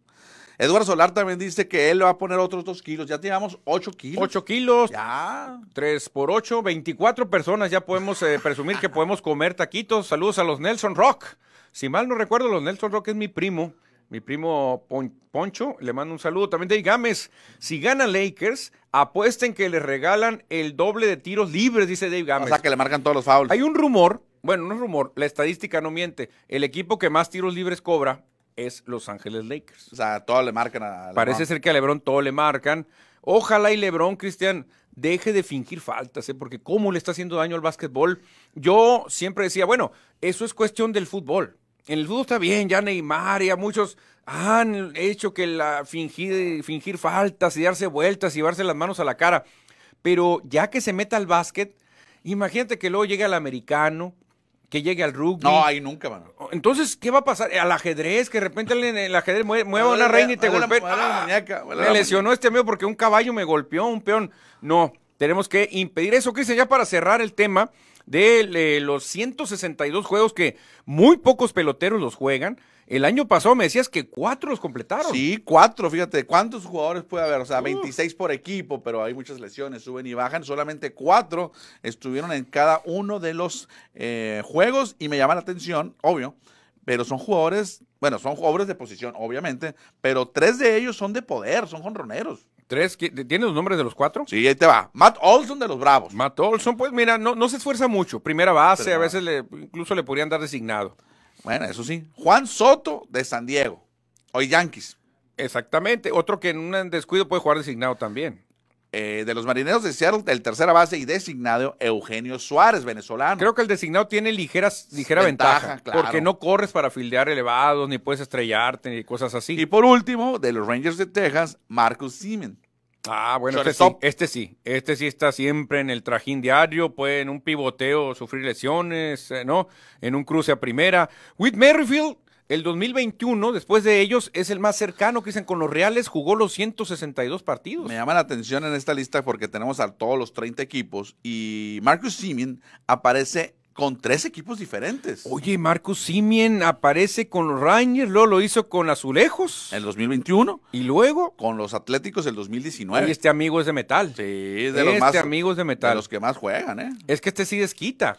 Eduardo Solar también dice que él va a poner otros dos kilos. Ya teníamos ocho kilos. Ocho kilos. Ya. Tres por ocho, veinticuatro personas. Ya podemos eh, presumir que podemos comer taquitos. Saludos a los Nelson Rock. Si mal no recuerdo, los Nelson Rock es mi primo. Mi primo Poncho, le mando un saludo. También Dave Gámez. Si gana Lakers, apuesten que les regalan el doble de tiros libres, dice Dave Gámez. O sea, que le marcan todos los fouls. Hay un rumor, bueno, no es rumor, la estadística no miente. El equipo que más tiros libres cobra es Los Ángeles Lakers. O sea, todo le marcan a Parece ser que a LeBron todo le marcan. Ojalá y LeBron, Cristian, deje de fingir faltas, ¿eh? porque cómo le está haciendo daño al básquetbol. Yo siempre decía, bueno, eso es cuestión del fútbol. En el fútbol está bien, ya Neymar y muchos han hecho que la fingir, fingir faltas y darse vueltas y llevarse las manos a la cara. Pero ya que se meta al básquet, imagínate que luego llega el americano, que llegue al rugby. No, ahí nunca, van. Entonces, ¿qué va a pasar? Al ajedrez, que de repente el, ajedrez mueva mueve una reina y te golpea. ¡Ah! me lesionó este amigo porque un caballo me golpeó, un peón. No, tenemos que impedir eso, Cristian, ya para cerrar el tema de los 162 juegos que muy pocos peloteros los juegan. El año pasado me decías que cuatro los completaron. Sí, cuatro, fíjate, ¿cuántos jugadores puede haber? O sea, 26 por equipo, pero hay muchas lesiones, suben y bajan. Solamente cuatro estuvieron en cada uno de los eh, juegos y me llama la atención, obvio, pero son jugadores, bueno, son jugadores de posición, obviamente, pero tres de ellos son de poder, son jonroneros. ¿Tres? ¿Tiene los nombres de los cuatro? Sí, ahí te va. Matt Olson de los Bravos. Matt Olson, pues mira, no, se esfuerza mucho. Primera base, a veces le, incluso le podrían dar designado. Bueno, eso sí. Juan Soto de San Diego. Hoy Yankees. Exactamente. Otro que en un descuido puede jugar designado también. Eh, de los marineros de Seattle, del tercera base y designado Eugenio Suárez, venezolano. Creo que el designado tiene ligera ventaja, porque no corres para fildear elevados, ni puedes estrellarte, ni cosas así. Y por último, de los Rangers de Texas, Marcus Siemens. Ah, bueno, este sí, este sí, este sí. está siempre en el trajín diario, puede en un pivoteo sufrir lesiones, eh, ¿no? En un cruce a primera. With Merrifield, el 2021, después de ellos, es el más cercano, que dicen, con los Reales jugó los 162 partidos. Me llama la atención en esta lista porque tenemos a todos los 30 equipos y Marcus Simeon aparece con tres equipos diferentes. Oye, Marcus Simien aparece con los Rangers, luego lo hizo con Azulejos. En el 2021. Y luego. Con los Atléticos el 2019. Y este amigo es de metal. Sí, de los este más. Este amigo es de metal. los que más juegan, ¿eh? Es que este sí desquita.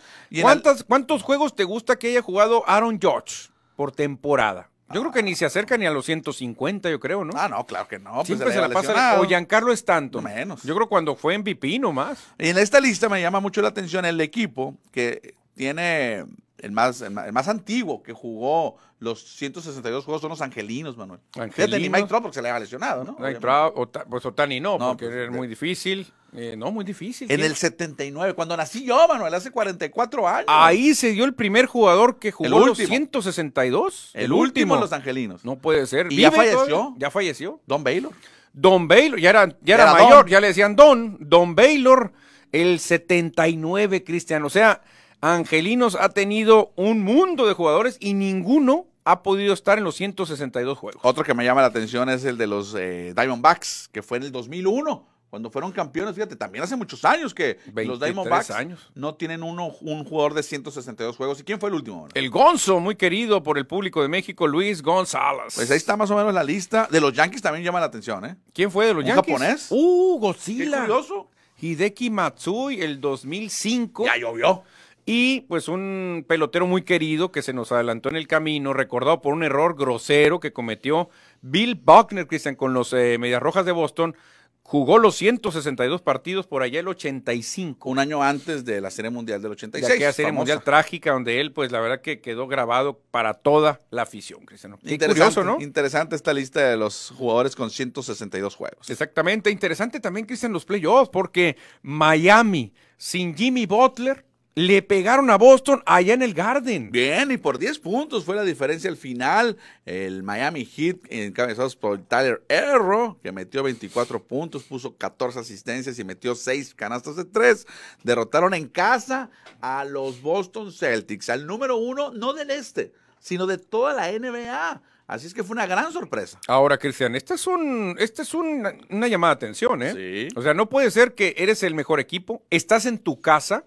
¿Cuántos juegos te gusta que haya jugado Aaron George por temporada? Yo creo que ni se acerca ni a los 150, yo creo, ¿no? Ah, no, claro que no. Pues Siempre se, la pasa. O Giancarlo tanto Menos. Yo creo cuando fue en MVP nomás. Y en esta lista me llama mucho la atención el equipo que tiene el más, más, antiguo que jugó los 162 juegos son los angelinos, Manuel. Angelinos. Fíjate, ni Mike Trout porque se le había lesionado, ¿no? Mike Trout, pues Otani no, no porque pues, era muy difícil. Eh, no, muy difícil. En el 79, cuando nací yo, Manuel, hace 44 años. Ahí se dio el primer jugador que jugó los 162. El, último. los angelinos. No puede ser. ¿Y ya falleció? Ya falleció. Don Baylor. Don Baylor, ya era, ya era, mayor, ya le decían Don. Don Baylor, el 79, Cristian. O sea, Angelinos ha tenido un mundo de jugadores y ninguno ha podido estar en los 162 juegos. Otro que me llama la atención es el de los eh, Diamondbacks, que fue en el 2001 cuando fueron campeones, fíjate, también hace muchos años que los Diamondbacks no tienen uno, un jugador de 162 juegos. ¿Y quién fue el último? El Gonzo, muy querido por el público de México, Luis González. Pues ahí está más o menos la lista. De los Yankees también llama la atención, ¿eh? ¿Quién fue de los ¿Un Yankees? japonés? ¡Uh, Godzilla! ¡Qué curioso! Hideki Matsui, el 2005. Ya llovió. Y pues un pelotero muy querido que se nos adelantó en el camino, recordado por un error grosero que cometió Bill Buckner, Cristian, con los eh, Medias Rojas de Boston. Jugó los 162 partidos por allá el 85. Un año antes de la Serie Mundial del 86. De aquella Serie Mundial trágica donde él, pues la verdad que quedó grabado para toda la afición, Cristian curioso, ¿no? Interesante esta lista de los jugadores con 162 juegos. Exactamente. Interesante también, Cristian, los playoffs porque Miami sin Jimmy Butler le pegaron a Boston allá en el Garden. Bien, y por 10 puntos fue la diferencia al final. El Miami Heat, encabezados por Tyler Erro, que metió 24 puntos, puso 14 asistencias y metió 6 canastas de 3. Derrotaron en casa a los Boston Celtics, al número uno, no del este, sino de toda la NBA. Así es que fue una gran sorpresa. Ahora, Cristian, esta este es, un, una llamada de atención, ¿eh? Sí. O sea, no puede ser que eres el mejor equipo, estás en tu casa,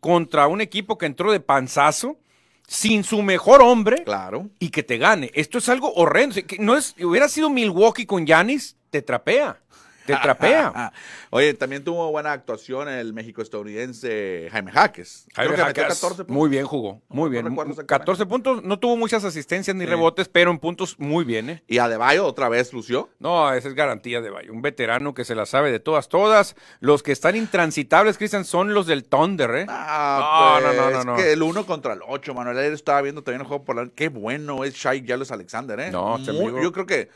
contra un equipo que entró de panzazo sin su mejor hombre claro. y que te gane. Esto es algo horrendo. No es, hubiera sido Milwaukee con Yanis, te trapea te trapea. Oye, también tuvo buena actuación el méxico-estadounidense Jaime Jaques. Muy bien jugó, muy bien. 14 puntos, no tuvo muchas asistencias ni rebotes, pero en puntos muy bien. ¿eh? ¿Y Bayo otra vez lució? No, esa es garantía de Bayo. Un veterano que se la sabe de todas, todas. Los que están intransitables, Cristian, son los del Thunder, ¿eh? Ah, no, no, no, pues, no, Es que el uno contra el 8, Manuel. Ayer estaba viendo también el juego por la... Qué bueno es Shai Yalos Alexander, ¿eh? No, este Yo creo que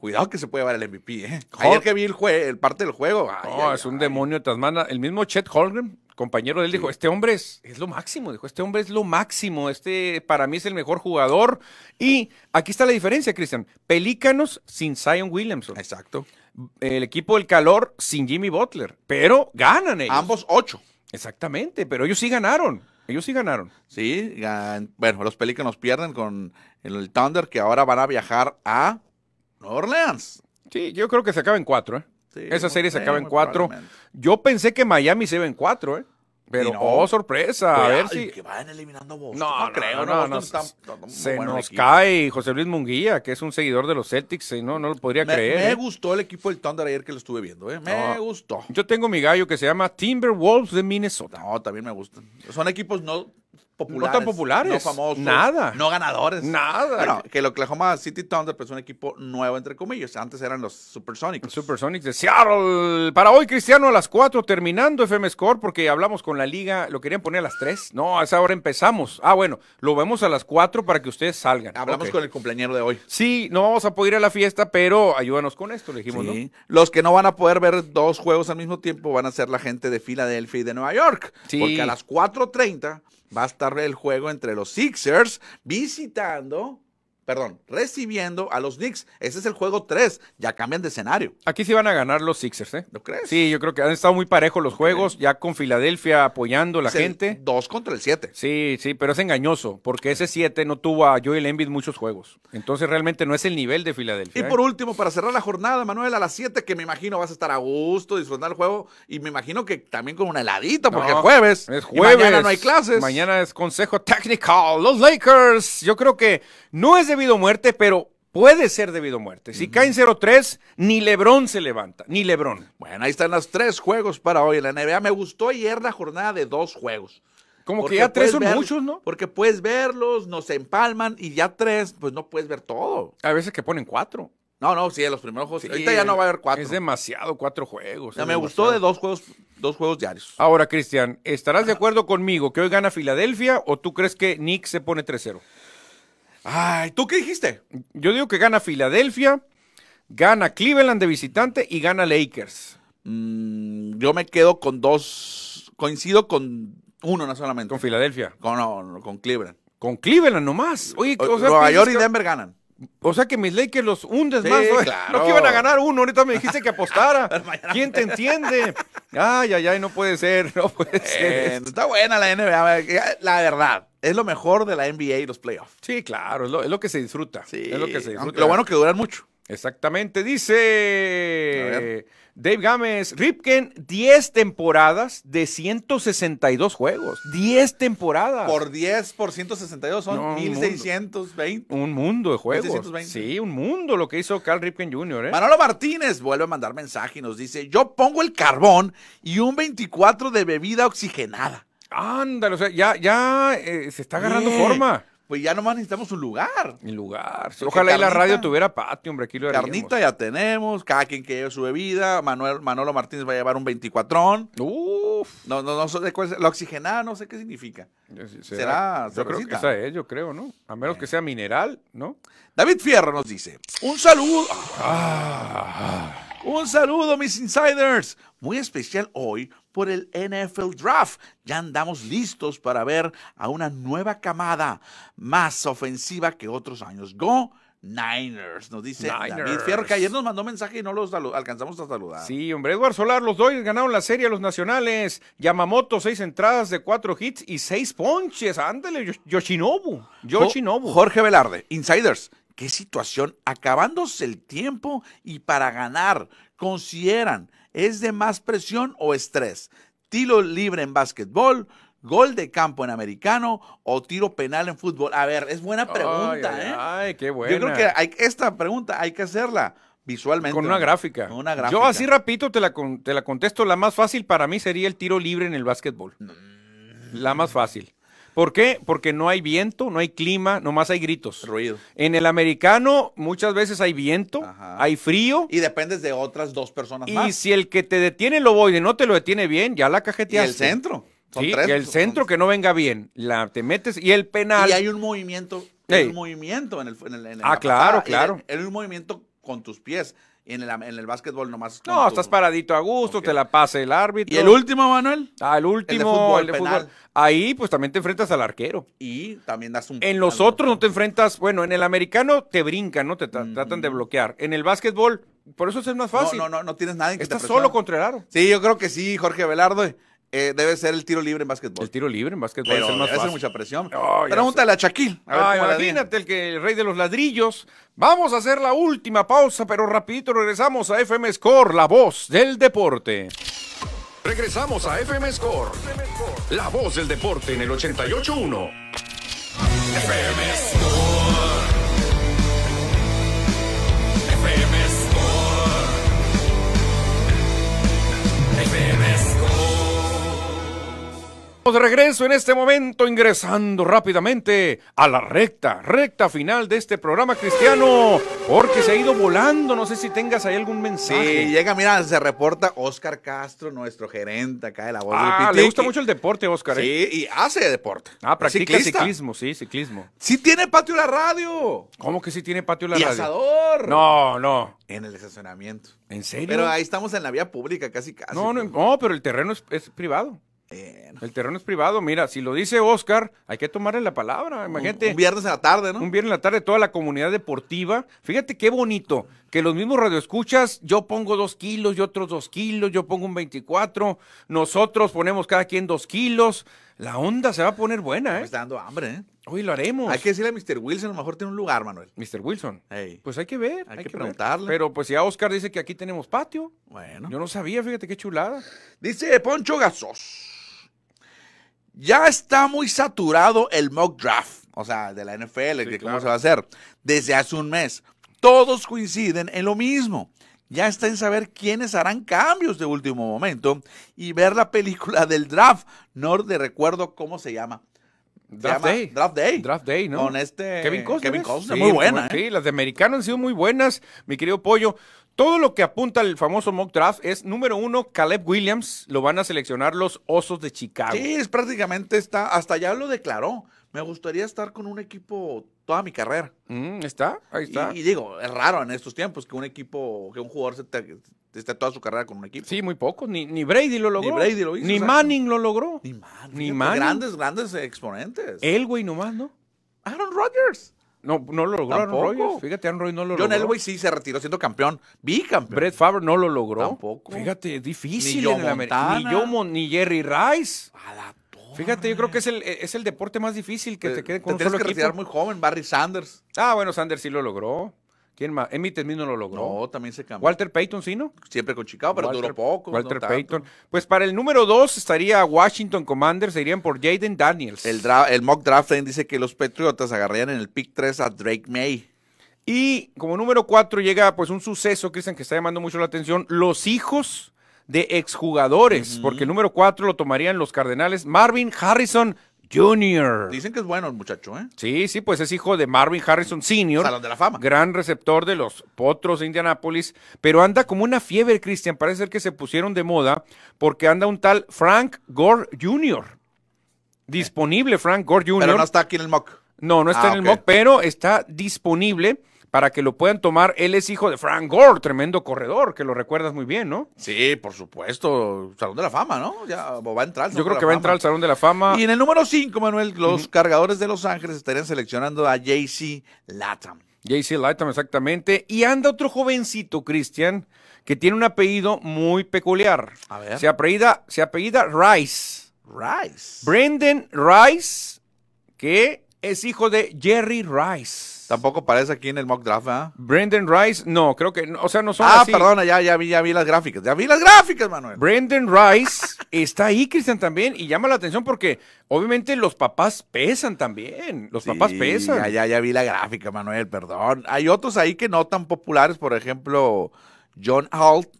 cuidado que se puede llevar el MVP. ¿eh? Ayer que vi el, parte del juego. no, es un demonio de El mismo Chet Holmgren, compañero de él, dijo, este hombre es, es, lo máximo, dijo, este hombre es lo máximo, este para mí es el mejor jugador. Y aquí está la diferencia, Cristian. Pelícanos sin Zion Williamson. Exacto. El equipo del calor sin Jimmy Butler, pero ganan ellos. Ambos ocho. Exactamente, pero ellos sí ganaron. Ellos sí ganaron. Sí, bueno, los Pelícanos pierden con el Thunder, que ahora van a viajar a Nueva Orleans. Sí, yo creo que se acaba en cuatro, ¿eh? Sí, Esa serie se acaba en cuatro. Yo pensé que Miami se iba en cuatro, ¿eh? Pero, oh, sorpresa. a ver si. Que vayan eliminando Boston. No, creo, no. no se nos cae José Luis Munguía, que es un seguidor de los Celtics, y no, no lo podría creer. Me ¿eh? gustó el equipo del Thunder ayer que lo estuve viendo, ¿eh? Me gustó. Yo tengo mi gallo que se llama Timberwolves de Minnesota. No, también me gustan. Son equipos no no tan populares. No famosos. Nada. No ganadores. Nada. Bueno, que el Oklahoma City Thunder es pues, un equipo nuevo, entre comillas. Antes eran los Supersonics. Supersonics de Seattle. Para hoy, Cristiano, a las 4, terminando FM Score, porque hablamos con la liga. Lo querían poner a las 3. No, a esa hora empezamos. Ah, bueno, lo vemos a las 4 para que ustedes salgan. Hablamos con el cumpleañero de hoy. Sí, no vamos a poder ir a la fiesta, pero ayúdanos con esto, le dijimos, Los que no van a poder ver dos juegos al mismo tiempo van a ser la gente de Filadelfia y de Nueva York. Sí. Porque a las 4.30 va a estar el juego entre los Sixers visitando perdón, recibiendo a los Knicks. Ese es el juego 3, ya cambian de escenario. Aquí sí van a ganar los Sixers, ¿eh? ¿No crees? Sí, yo creo que han estado muy parejos los juegos, ya con Filadelfia apoyando la gente. Dos contra el 7. Sí, sí, pero es engañoso, porque ese 7 no tuvo a Joel Embiid muchos juegos. Entonces realmente no es el nivel de Filadelfia. Y ¿eh? por último, para cerrar la jornada, Manuel, a las 7, que me imagino vas a estar a gusto, disfrutar el juego, y me imagino que también con una heladita, porque es jueves. Es jueves. mañana no hay clases. Mañana es consejo técnico. Los Lakers, yo creo que no es de debido muerte, pero puede ser debido muerte. Si caen 0-3, ni Lebrón se levanta, ni Lebrón. Bueno, ahí están los tres juegos para hoy en la NBA. Me gustó ayer la jornada de dos juegos. Como que ya tres son muchos, ¿no? Porque puedes verlos, nos empalman y ya tres, pues no puedes ver todo. A veces que ponen cuatro. No, no, sí, los primeros juegos. ahorita ya no va a haber cuatro. Es demasiado cuatro juegos. Ya, me gustó de dos juegos, dos juegos diarios. Ahora, Cristian, ¿estarás de acuerdo conmigo que hoy gana Filadelfia o tú crees que Nick se pone 3-0? Ay, ¿tú qué dijiste? Yo digo que gana Filadelfia, gana Cleveland de visitante y gana Lakers. Mm, yo me quedo con dos. Coincido con uno, no solamente. Con Filadelfia. Con, no, con Cleveland. Con Cleveland nomás. Oye, Nueva pues, York y Denver ganan. O sea que mis Lakers los hundes más, ¿no? Claro. No que iban a ganar uno, ahorita me dijiste que apostara. ¿Quién te entiende? Ay, ay, ay, no puede ser, no puede ser. Está buena la NBA, la verdad. Es lo mejor de la NBA y los playoffs. Sí, claro, es lo, es lo que se disfruta. Sí, es lo que se disfruta. Lo bueno que duran mucho. Exactamente, dice Dave Gámez, Ripken, 10 temporadas de 162 juegos. 10 temporadas. Por 10 por 162 son 1620. Un mundo de juegos. 1620. Sí, un mundo lo que hizo Carl Ripken Jr. ¿eh? Manolo Martínez vuelve a mandar mensaje y nos dice: Yo pongo el carbón y un 24 de bebida oxigenada. Ándale, o sea, ya, ya eh, se está agarrando forma pues ya nomás necesitamos un lugar. Un lugar. ojalá y la radio tuviera patio, hombre, aquí lo haríamos. Carnita ya tenemos, cada quien que lleve su bebida, Manuel, Manolo Martínez va a llevar un 24 Uf. No, no, no sé la oxigenada no sé qué significa. Eh, será, yo creo que esa es, yo creo, ¿no? A menos que eh. sea mineral, ¿no? David Fierro nos dice, un saludo. Ah. Un saludo, mis insiders. Muy especial hoy por el NFL Draft. Ya andamos listos para ver a una nueva camada más ofensiva que otros años. Go Niners, nos dice Fierro, que ayer nos mandó mensaje y no los alcanzamos a saludar. Sí, hombre, Eduardo Solar, los dos ganaron la serie a los nacionales. Yamamoto, seis entradas de cuatro hits y seis ponches. Ándale, Yoshinobu. Yoshinobu. Jorge Velarde, Insiders, qué situación, acabándose el tiempo y para ganar, consideran es de más presión o estrés. Tiro libre en básquetbol, gol de campo en americano o tiro penal en fútbol. A ver, es buena pregunta, ay, ¿eh? qué buena. Yo creo que hay, esta pregunta hay que hacerla visualmente. Con una gráfica. una Yo así rapidito te la, te la contesto. La más fácil para mí sería el tiro libre en el básquetbol. La más fácil. ¿Por qué? Porque no hay viento, no hay clima, nomás hay gritos. Ruido. En el americano muchas veces hay viento, hay frío. Y dependes de otras dos personas y más. Y si el que te detiene lo ovoide no te lo detiene bien, ya la cajetilla. Y el centro. sí, el centro que no venga bien, la, te metes y el penal. Y hay un movimiento, un movimiento en el, en ah, claro, claro. Hay un movimiento con tus pies en el, básquetbol nomás. No, estás paradito a gusto, te la pasa el árbitro. ¿Y el último, Manuel? Ah, el último, Ahí, pues también te enfrentas al arquero. Y también das un. En los otros no te enfrentas, bueno, en el americano te brincan, ¿no? Te mm. tratan de bloquear. En el básquetbol, por eso es más fácil. No, no, no, no tienes nadie que Estás solo contra el aro. Sí, yo creo que sí, Jorge Velardo. Eh, debe ser el tiro libre en básquetbol. El tiro libre en básquetbol Debe ser más fácil. mucha presión. Pregúntale a Shaquille. imagínate el que el rey de los ladrillos. Vamos a hacer la última pausa, pero rapidito regresamos a FM Score, la voz del deporte. Regresamos a FM Score, la voz del deporte en el 88 FM Score. de regreso en este momento, ingresando rápidamente a la recta, recta final de este programa cristiano, porque se ha ido volando. No sé si tengas ahí algún ah, mensaje. Sí, llega, mira, se reporta Oscar Castro, nuestro gerente acá de la voz ah, le gusta mucho el deporte, Oscar. ¿eh? Sí, y hace deporte. Ah, practica ciclismo, sí, ciclismo. Sí tiene patio la radio. ¿Cómo que sí tiene patio la y ¡El asador. No, no. En el estacionamiento. ¿En serio? Pero ahí estamos en la vía pública, casi casi. No, pero el terreno es privado. El terreno es privado, mira, si lo dice Oscar, hay que tomarle la palabra, imagínate. Un, viernes en la tarde, ¿no? Un viernes en la tarde, toda la comunidad deportiva. Fíjate qué bonito, que los mismos radioescuchas, yo pongo dos kilos, yo otros dos kilos, yo pongo un 24, nosotros ponemos cada quien dos kilos. La onda se va a poner buena, ¿eh? está dando hambre, ¿eh? Hoy lo haremos. Hay que decirle a Mr. Wilson, a lo mejor tiene un lugar, Manuel. Mr. Wilson. Pues hay que ver. Hay, que, preguntarle. Pero pues ya Oscar dice que aquí tenemos patio. Bueno. Yo no sabía, fíjate qué chulada. Dice Poncho Gasos. Ya está muy saturado el mock draft, o sea, de la NFL, que cómo se va a hacer, desde hace un mes. Todos coinciden en lo mismo. Ya está en saber quiénes harán cambios de último momento y ver la película del draft. No de recuerdo cómo se llama. Draft Day. Draft Day. Draft Day, ¿no? Con este. Kevin Costner. Kevin muy buena. Sí, ¿eh? las de americano han sido muy buenas, mi querido Pollo. Todo lo que apunta el famoso mock draft es, número uno, Caleb Williams lo van a seleccionar los Osos de Chicago. Sí, es prácticamente está, hasta ya lo declaró. Me gustaría estar con un equipo toda mi carrera. Mm, está, ahí está. Y, digo, es raro en estos tiempos que un equipo, que un jugador se esté toda su carrera con un equipo. Sí, muy poco, Ni, Brady lo logró. Ni Brady lo hizo. Ni Manning lo logró. Ni, Manning. ni Manning. Grandes, grandes exponentes. El güey nomás, ¿no? Aaron Rodgers. No, no lo logró Fíjate, Aaron Roy no lo logró. John Elway sí se retiró siendo campeón, bicampeón. Brett Favre no lo logró. Tampoco. Fíjate, difícil ni en la América. Ni yo, ni Jerry Rice. A la Fíjate, yo creo que es el, e, es el deporte más difícil que te, quede con te que retirar muy joven, Barry Sanders. Ah, bueno, Sanders sí lo logró. ¿Quién más? Emmy Termino no lo logró. No, también se cambió. Walter Payton, sí, ¿no? Siempre con Chicago, pero duró poco. Walter Payton. Pues para el número dos estaría Washington Commanders, se irían por Jaden Daniels. El, mock draft dice que los Patriotas agarrarían en el pick 3 a Drake May. Y como número cuatro llega pues un suceso, Cristian, que está llamando mucho la atención. Los hijos de exjugadores, porque el número cuatro lo tomarían los Cardenales. Marvin Harrison Junior. Dicen que es bueno el muchacho, ¿eh? Sí, sí, pues es hijo de Marvin Harrison Sr. Salón de la fama. Gran receptor de los Potros de Indianápolis, pero anda como una fiebre, Cristian. Parece ser que se pusieron de moda porque anda un tal Frank Gore Jr. Disponible Frank Gore Jr. Pero no está aquí en el mock. No, no está ah, en el mock, pero está disponible para que lo puedan tomar. Él es hijo de Frank Gore, tremendo corredor, que lo recuerdas muy bien, ¿no? Sí, por supuesto. Salón de la Fama, ¿no? Ya va a entrar. Yo creo que va a entrar al Salón de la Fama. Y en el número 5, Manuel, los cargadores de Los Ángeles estarían seleccionando a JC Latham. JC Latham, exactamente. Y anda otro jovencito, Cristian, que tiene un apellido muy peculiar. A ver. Se apellida, se apellida Rice. Rice. Brendan Rice, que es hijo de Jerry Rice. Tampoco aparece aquí en el mock draft, ¿verdad? Brendan Rice, no, creo que, o sea, no son ah, perdón, perdona, ya, ya, vi, vi las gráficas, ya vi las gráficas, Manuel. Brendan Rice está ahí, Cristian, también, y llama la atención porque obviamente los papás pesan también, los papás pesan. Ya, ya, vi la gráfica, Manuel, perdón. Hay otros ahí que no tan populares, por ejemplo, John Alt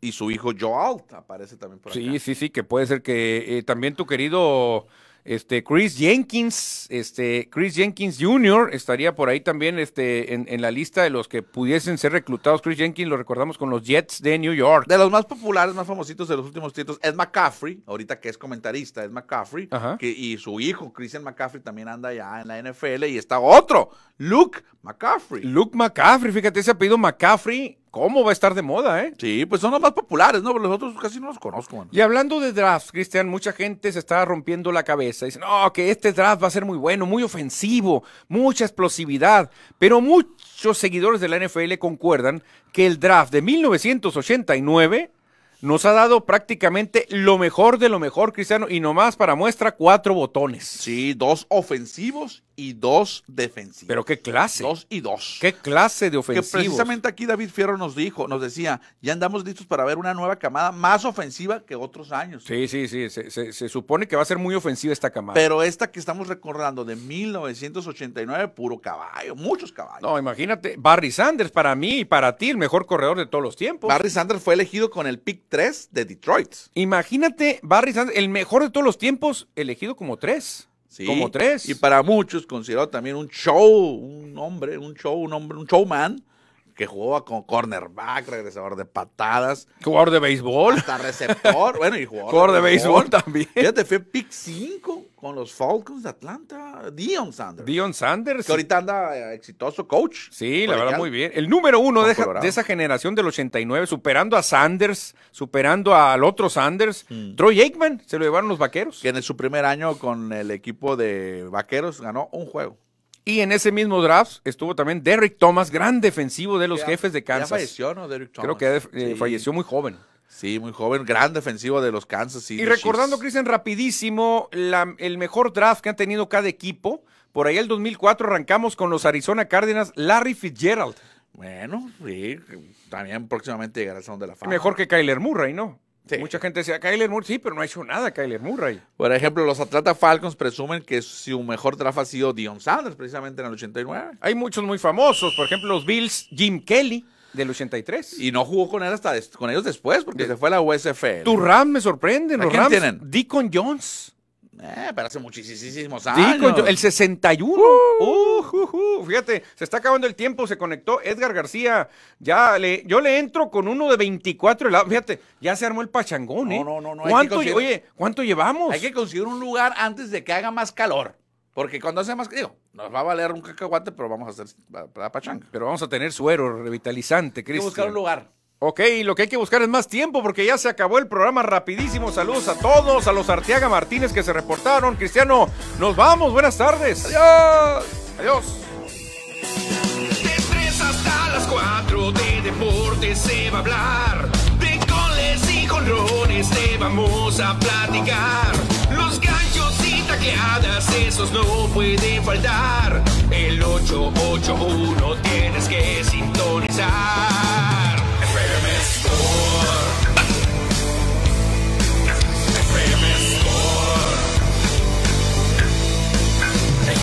y su hijo Joe Alt aparece también por ahí. Sí, sí, sí, que puede ser que eh, también tu querido... Este, Chris Jenkins, este, Chris Jenkins Jr. estaría por ahí también este, en, la lista de los que pudiesen ser reclutados. Chris Jenkins lo recordamos con los Jets de New York. De los más populares, más famositos de los últimos tiempos es McCaffrey, ahorita que es comentarista, es McCaffrey, y su hijo, Christian McCaffrey, también anda ya en la NFL, y está otro, Luke McCaffrey. Luke McCaffrey, fíjate, ese apellido McCaffrey ¿Cómo va a estar de moda, eh? Sí, pues son los más populares, ¿no? los otros casi no los conozco, Y hablando de drafts, Cristian, mucha gente se está rompiendo la cabeza. Dicen, no, que este draft va a ser muy bueno, muy ofensivo, mucha explosividad. Pero muchos seguidores de la NFL concuerdan que el draft de 1989 nos ha dado prácticamente lo mejor de lo mejor, Cristiano, y nomás para muestra cuatro botones. Sí, dos ofensivos y dos defensivos. Pero qué clase. Dos y dos. Qué clase de ofensivos. Que precisamente aquí David Fierro nos dijo, nos decía, ya andamos listos para ver una nueva camada más ofensiva que otros años. Sí, sí, sí. Se, se supone que va a ser muy ofensiva esta camada. Pero esta que estamos recordando de 1989, puro caballo, muchos caballos. No, imagínate, Barry Sanders para mí y para ti, el mejor corredor de todos los tiempos. Barry Sanders fue elegido con el pick 3 de Detroit. Imagínate, Barry Sanders, el mejor de todos los tiempos, elegido como 3 como tres. Y para muchos considerado también un show, un hombre, un show, un hombre, un showman que jugaba como cornerback, regresador de patadas. Jugador de béisbol. Hasta receptor, bueno, y jugador, jugador de, béisbol, también. Fíjate, fue pick 5 con los Falcons de Atlanta, Dion Sanders. Dion Sanders. Que ahorita anda eh, exitoso coach. Sí, la verdad, muy bien. El número uno de, esa generación del 89, superando a Sanders, superando al otro Sanders. Mm. Troy Aikman, se lo llevaron los vaqueros. Que en su primer año con el equipo de vaqueros ganó un juego. Y en ese mismo draft estuvo también Derrick Thomas, gran defensivo de los jefes de Kansas. falleció, ¿no? Derrick Thomas. Creo que eh, falleció muy joven. Sí, muy joven, gran defensivo de los Kansas. Y, y recordando, Cristian, rapidísimo, el mejor draft que han tenido cada equipo. Por ahí el 2004 arrancamos con los Arizona Cardinals, Larry Fitzgerald. Bueno, sí, también próximamente llegará a Salón de la Fama. Mejor que Kyler Murray, ¿no? Mucha gente decía, Kyler Moore sí, pero no ha hecho nada Kyler Murray. Por ejemplo, los Atlanta Falcons presumen que su mejor draft ha sido Dion Sanders, precisamente en el 89. Hay muchos muy famosos, por ejemplo, los Bills, Jim Kelly. Del 83. Y no jugó con, él hasta con ellos después, porque se fue a la USFL. Tu Ram me sorprende. ¿A quién tienen? Deacon Jones. Eh, pero hace muchísimos años. Sí, el 61. Uh. Uh, fíjate, se está acabando el tiempo, se conectó Edgar García. Ya le, yo le entro con uno de 24 Fíjate, ya se armó el pachangón, no, ¿eh? No, no, no. ¿Cuánto, oye, ¿cuánto llevamos? Hay que conseguir un lugar antes de que haga más calor. Porque cuando hace más, digo, nos va a valer un cacahuate, pero vamos a hacer la pachanga. Pero vamos a tener suero revitalizante, Cristian. Hay que buscar un lugar. Ok, lo que hay que buscar es más tiempo porque ya se acabó el programa rapidísimo. Saludos a todos, a los Arteaga Martínez que se reportaron. Cristiano, nos vamos, buenas tardes. Adiós. Adiós. De hasta las cuatro de deporte se va a hablar. De goles y te vamos a platicar. Los ganchos y tacleadas, esos no pueden faltar. El 881 tienes que sintonizar. war.